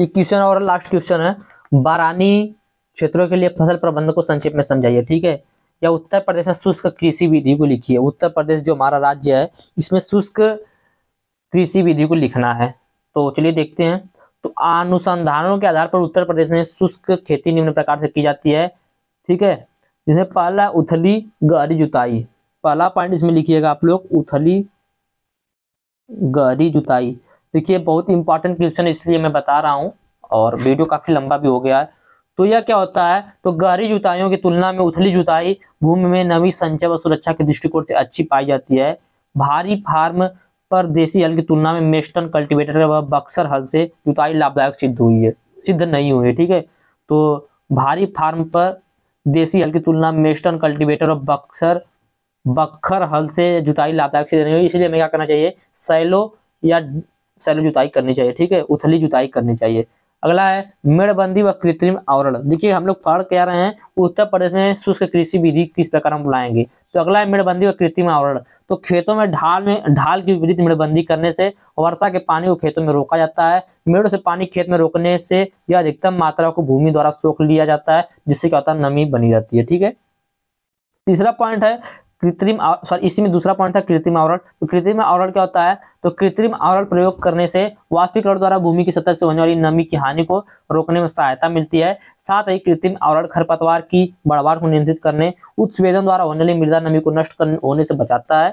एक क्वेश्चन और लास्ट क्वेश्चन है बारानी क्षेत्रों के लिए फसल प्रबंधन को संक्षेप में समझाइए ठीक है या उत्तर प्रदेश में शुष्क कृषि विधि को लिखिए उत्तर प्रदेश जो हमारा राज्य है इसमें शुष्क कृषि विधि को लिखना है तो चलिए देखते हैं तो अनुसंधानों के आधार पर उत्तर प्रदेश में शुष्क खेती निम्न प्रकार से की जाती है ठीक है जिसे पहला उथली गहरी जुताई पहला पॉइंट इसमें लिखिएगा आप लोग उथली गहरी जुताई देखिए बहुत इंपॉर्टेंट क्वेश्चन इसलिए मैं बता रहा हूँ और वीडियो काफी लंबा भी हो गया है तो यह क्या होता है तो गहरी जुताइयों की तुलना में उथली जुताई भूमि में नवी संचय व सुरक्षा के दृष्टिकोण से अच्छी पाई जाती है भारी फार्म पर देसी हल की तुलना में मेस्टन कल्टिवेटर व बक्सर हल से जुताई लाभदायक सिद्ध हुई है सिद्ध नहीं हुई है ठीक है तो भारी फार्म पर देसी हल की तुलना मेस्टन कल्टिवेटर और बक्सर बक्खर हल से जुताई लाभदायक सिद्ध नहीं हुई इसलिए हमें क्या करना चाहिए सैलो या सैलो जुताई करनी चाहिए ठीक है उथली जुताई करनी चाहिए अगला है मेड़बंदी व कृत्रिम आवरण देखिए हम लोग पढ़ क्या रहे हैं उत्तर प्रदेश में शुष्क कृषि विधि किस प्रकार हम बुलाएंगे तो अगला है मेड़बंदी व कृत्रिम आवरण तो खेतों में ढाल में ढाल की विपरीत मेड़बंदी करने से वर्षा के पानी को खेतों में रोका जाता है मेड़ों से पानी खेत में रोकने से यह अधिकतम मात्रा को भूमि द्वारा सोख लिया जाता है जिससे क्या होता है नमी बनी रहती है ठीक है तीसरा पॉइंट है कृत्रिम सॉरी इसी में दूसरा पॉइंट था कृत्रिम आवरण तो कृत्रिम आवरण क्या होता है तो कृत्रिम आवरण प्रयोग करने से वाष्पीकरण द्वारा भूमि की सतह से होने वाली नमी की हानि को रोकने में सहायता मिलती है साथ ही कृत्रिम आवरण खरपतवार की बढ़वार को नियंत्रित करने उत्सवेदन द्वारा होने वाली मृदा नमी को नष्ट होने से बचाता है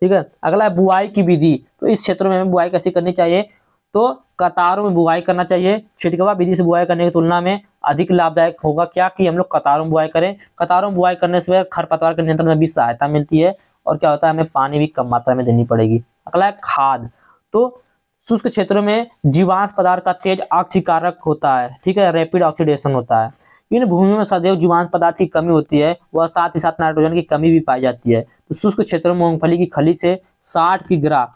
ठीक है अगला है बुआई की विधि तो इस क्षेत्र में हमें बुआई कैसे करनी चाहिए तो कतारों में बुआई करना चाहिए छिटकवा विधि से बुआई करने की तुलना में अधिक लाभदायक होगा क्या कि हम लोग कतारों में बुआई करें कतारों में बुआई करने से खरपतवार के नियंत्रण में भी सहायता मिलती है और क्या होता है हमें पानी भी कम मात्रा में देनी पड़ेगी अगला है खाद तो शुष्क क्षेत्रों में जीवांश पदार्थ का तेज ऑक्सीकारक होता है ठीक है रैपिड ऑक्सीडेशन होता है इन भूमियों में सदैव जीवांश पदार्थ की कमी होती है वह साथ ही साथ नाइट्रोजन की कमी भी पाई जाती है तो शुष्क क्षेत्रों में मूंगफली की खली से साठ की ग्राह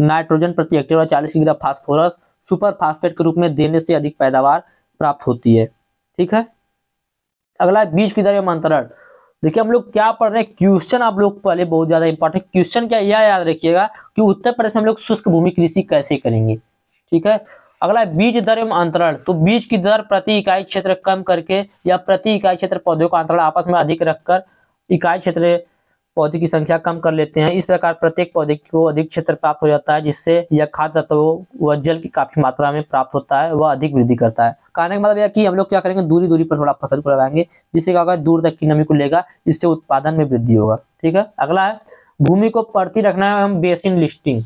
नाइट्रोजन प्रति हेक्टेयर और चालीस किलोग्राम फास्फोरस सुपर फास्फेट के रूप में देने से अधिक पैदावार प्राप्त होती है ठीक है अगला है बीज की द्रव्यमांतरण देखिए हम लोग क्या पढ़ रहे हैं क्वेश्चन आप लोग पहले बहुत ज्यादा इंपॉर्टेंट क्वेश्चन क्या यह याद रखिएगा कि उत्तर प्रदेश हम लोग शुष्क भूमि कृषि कैसे करेंगे ठीक है अगला है बीज दर एवं अंतरण तो बीज की दर प्रति इकाई क्षेत्र कम करके या प्रति इकाई क्षेत्र पौधों का अंतरण आपस में अधिक रखकर इकाई क्षेत्र पौधे की संख्या कम कर लेते हैं इस प्रकार प्रत्येक पौधे को अधिक क्षेत्र प्राप्त हो जाता है जिससे यह खाद तत्व व जल की काफी मात्रा में प्राप्त होता है वह अधिक वृद्धि करता है कहने का मतलब यह कि हम लोग क्या करेंगे दूरी दूरी पर थोड़ा फसल को लगाएंगे जिससे क्या होगा दूर तक की नमी को लेगा इससे उत्पादन में वृद्धि होगा ठीक है अगला है भूमि को पड़ती रखना है हम बेसिन लिस्टिंग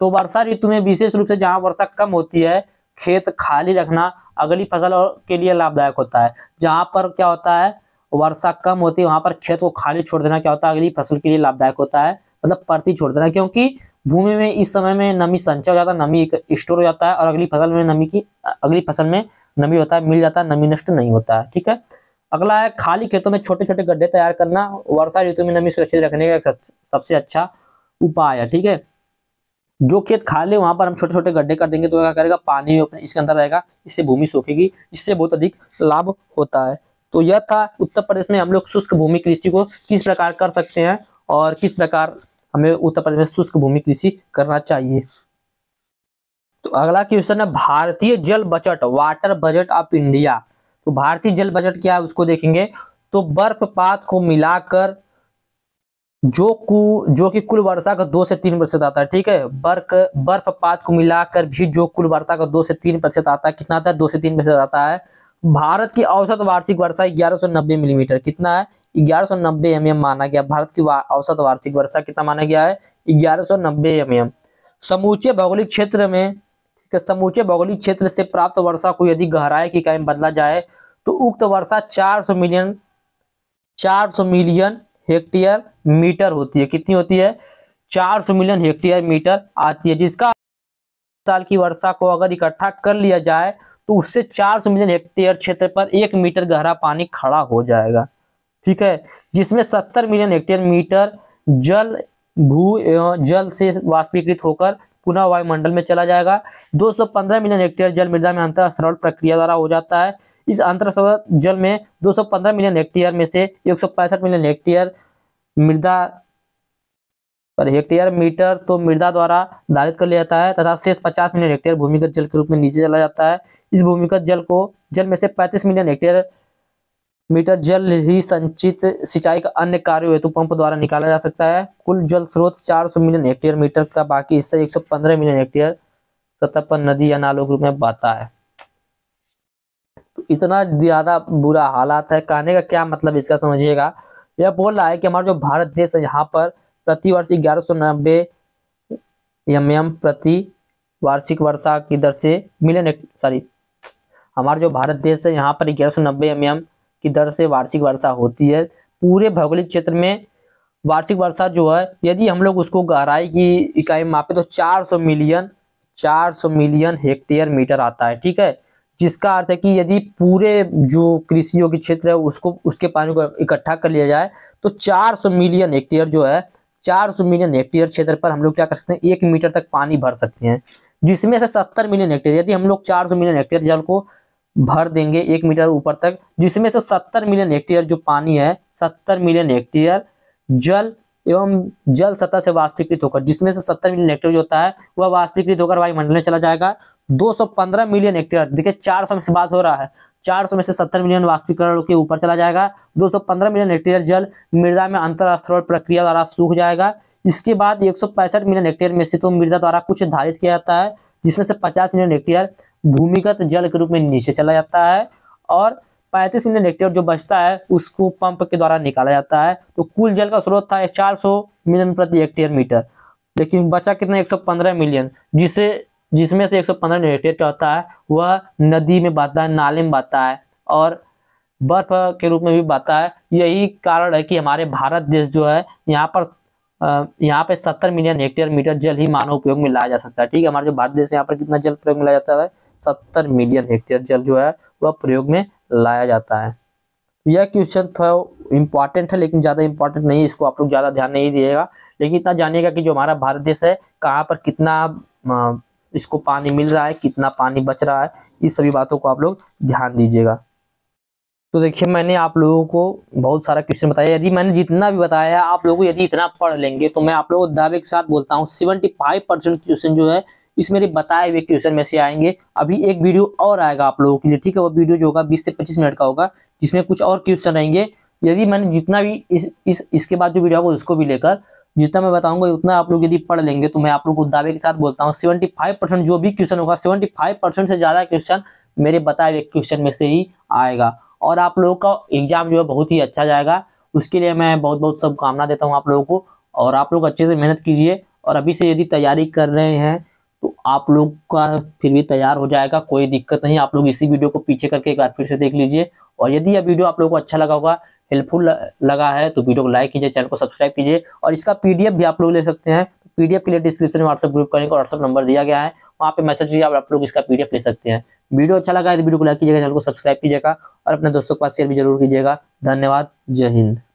तो वर्षा ऋतु में विशेष रूप से जहाँ वर्षा कम होती है खेत खाली रखना अगली फसल के लिए लाभदायक होता है जहां पर क्या होता है वर्षा कम होती है वहां पर खेत को खाली छोड़ देना क्या होता है अगली फसल के लिए लाभदायक होता है मतलब परती छोड़ देना क्योंकि भूमि में इस समय में नमी संचय हो जाता है नमी स्टोर हो जाता है और अगली फसल में नमी की अगली फसल में नमी होता है मिल जाता है नमी नष्ट नहीं होता है ठीक है अगला है खाली खेतों में छोटे छोटे गड्ढे तैयार करना वर्षा ऋतु में नमी सुरक्षित रखने का सबसे अच्छा उपाय है ठीक है जो खेत खाली वहां पर हम छोटे छोटे गड्ढे कर देंगे तो क्या करेगा पानी इसके अंदर रहेगा इससे भूमि सूखेगी इससे बहुत अधिक लाभ होता है तो यह था उत्तर प्रदेश में हम लोग शुष्क भूमि कृषि को किस प्रकार कर सकते हैं और किस प्रकार हमें उत्तर प्रदेश में शुष्क भूमि कृषि करना चाहिए तो अगला क्वेश्चन है भारतीय जल budget water budget of India तो भारतीय जल बजट क्या है उसको देखेंगे तो बर्फपात को मिलाकर जो कु जो कि कुल वर्षा का दो से तीन प्रतिशत आता है ठीक है बर्फ बर्फपात को मिलाकर भी जो कुल वर्षा का दो से तीन प्रतिशत आता है कितना आता है दो से तीन प्रतिशत आता है भारत की औसत वार्षिक वर्षा ग्यारह सौ नब्बे मिलीमीटर कितना है ग्यारह सौ नब्बे एम एम माना गया भारत की औसत वार्षिक वर्षा कितना माना गया है ग्यारह सौ नब्बे एम एम समूचे भौगोलिक क्षेत्र में समूचे भौगोलिक क्षेत्र से प्राप्त वर्षा को यदि गहराई के कारण बदला जाए तो उक्त वर्षा 400 मिलियन 400 मिलियन हेक्टेयर मीटर होती है कितनी होती है 400 मिलियन हेक्टेयर मीटर आती है जिसका साल की वर्षा को अगर इकट्ठा कर लिया जाए तो उससे 400 मिलियन हेक्टेयर क्षेत्र पर एक मीटर गहरा पानी खड़ा हो जाएगा ठीक है जिसमें 70 मिलियन हेक्टेयर मीटर जल भू जल से वाष्पीकृत होकर पुनः वायुमंडल में चला जाएगा 215 मिलियन हेक्टेयर जल मृदा में अंतर सरल प्रक्रिया द्वारा हो जाता है इस अंतर जल में 215 मिलियन हेक्टेयर में से एक मिलियन हेक्टेयर मृदा पर हेक्टेयर मीटर तो मृदा द्वारा धारित कर लिया जाता है तथा शेष पचास मिलियन हेक्टेयर भूमिगत जल के रूप में नीचे चला जाता है इस भूमिगत जल को जल में से पैंतीस मिलियन हेक्टेयर मीटर जल ही संचित सिंचाई का अन्य कार्य हेतु पंप द्वारा निकाला जा सकता है कुल जल स्रोत 400 मिलियन हेक्टेयर मीटर का बाकी हिस्सा 115 मिलियन हेक्टेयर सतह पर नदी या नालों के रूप में बहता है तो इतना ज्यादा बुरा हालात है कहने का क्या मतलब इसका समझिएगा यह बोल रहा है कि हमारा जो भारत देश है यहाँ पर प्रतिवर्ष ग्यारह सौ नब्बे एम एम प्रति वार्षिक वर्षा की दर से मिलियन सॉरी हमारा जो भारत देश है यहाँ पर ग्यारह सौ नब्बे एम एम की दर से वार्षिक वर्षा होती है पूरे भौगोलिक क्षेत्र में वार्षिक वर्षा जो है यदि हम लोग उसको गहराई की इकाई मापे तो 400 मिलियन 400 मिलियन हेक्टेयर मीटर आता है ठीक है जिसका अर्थ है कि यदि पूरे जो कृषि के क्षेत्र है उसको उसके पानी को इकट्ठा कर लिया जाए तो 400 मिलियन हेक्टेयर जो है 400 मिलियन हेक्टेयर क्षेत्र पर हम लोग क्या कर सकते हैं एक मीटर तक पानी भर सकते हैं जिसमें से 70 मिलियन हेक्टेयर यदि हम लोग 400 मिलियन हेक्टेयर जल को भर देंगे एक मीटर ऊपर तक जिसमें से 70 मिलियन हेक्टेयर जो पानी है 70 मिलियन हेक्टेयर जल एवं जल सतह से वास्तविकृत होकर जिसमें से 70 मिलियन हेक्टेयर जो होता है वह वास्तविकृत होकर वायुमंडल में चला जाएगा 215 मिलियन हेक्टेयर देखिए चार सौ से बात हो रहा है चार सौ में से सत्तर मिलियन वास्तविकरण के ऊपर चला जाएगा 215 मिलियन हेक्टेयर जल मृदा में अंतरअस्थरण प्रक्रिया द्वारा सूख जाएगा इसके बाद एक मिलियन हेक्टेयर में से तो मृदा द्वारा कुछ धारित किया जाता है जिसमें से पचास मिलियन हेक्टेयर भूमिगत जल के रूप में नीचे चला जाता है और पैंतीस मिलियन हेक्टेयर जो बचता है उसको पंप के द्वारा निकाला जाता है तो कुल जल का स्रोत था चार सौ मिलियन प्रति हेक्टेयर मीटर लेकिन बचा कितना 115 मिलियन जिसे जिसमें से 115 नेगेटेड होता है वह नदी में बहता है नाले में बहता है और बर्फ के रूप में भी बहता है यही कारण है कि हमारे भारत देश जो है यहाँ पर यहाँ पे 70 मिलियन हेक्टेयर मीटर जल ही मानव उपयोग में लाया जा सकता है ठीक है हमारे जो भारत देश यहाँ पर कितना जल प्रयोग में लाया जाता है सत्तर मिलियन हेक्टेयर जल जो है वह प्रयोग में लाया जाता है यह क्वेश्चन थोड़ा इम्पॉर्टेंट है लेकिन ज़्यादा इम्पॉर्टेंट नहीं है इसको आप लोग ज़्यादा ध्यान नहीं दिएगा लेकिन इतना जानिएगा कि जो हमारा भारत देश है कहाँ पर कितना इसको पानी मिल रहा है कितना पानी बच रहा है इस सभी बातों को आप लोग ध्यान दीजिएगा तो देखिए मैंने आप लोगों को बहुत सारा क्वेश्चन बताया यदि मैंने जितना भी बताया आप लोग यदि इतना पढ़ लेंगे तो मैं आप लोगों को दावे के साथ बोलता हूँ सेवेंटी फाइव परसेंट क्वेश्चन जो है इस मेरे बताए हुए क्वेश्चन में से आएंगे अभी एक वीडियो और आएगा आप लोगों के लिए ठीक है वो वीडियो जो होगा बीस से पच्चीस मिनट का होगा जिसमें कुछ और क्वेश्चन रहेंगे यदि मैंने जितना भी इस, इस इसके बाद जो वीडियो होगा उसको भी लेकर जितना मैं बताऊंगा उतना आप लोग यदि पढ़ लेंगे तो मैं आप लोग को दावे के साथ बोलता हूँ सेवेंटी फाइव परसेंट जो भी क्वेश्चन होगा सेवेंटी फाइव परसेंट से ज़्यादा क्वेश्चन मेरे बताए हुए क्वेश्चन में से ही आएगा और आप लोगों का एग्जाम जो है बहुत ही अच्छा जाएगा उसके लिए मैं बहुत बहुत शुभकामना देता हूँ आप लोगों को और आप लोग अच्छे से मेहनत कीजिए और अभी से यदि तैयारी कर रहे हैं तो आप लोग का फिर भी तैयार हो जाएगा कोई दिक्कत नहीं आप लोग इसी वीडियो को पीछे करके एक बार फिर से देख लीजिए और यदि यह वीडियो आप लोगों को अच्छा लगा होगा हेल्पफुल लगा है तो वीडियो को लाइक कीजिए चैनल को सब्सक्राइब कीजिए और इसका पीडीएफ भी आप लोग ले सकते हैं पीडीएफ तो के लिए डिस्क्रिप्शन में व्हाट्सअप ग्रुप करेंगे व्हाट्सअप नंबर दिया गया है वहाँ पे मैसेज भी आप लोग इसका पीडीएफ ले सकते हैं वीडियो अच्छा लगा है तो वीडियो को लाइक कीजिएगा चैनल को सब्सक्राइब कीजिएगा और अपने दोस्तों के पास शेयर भी जरूर कीजिएगा धन्यवाद जय हिंद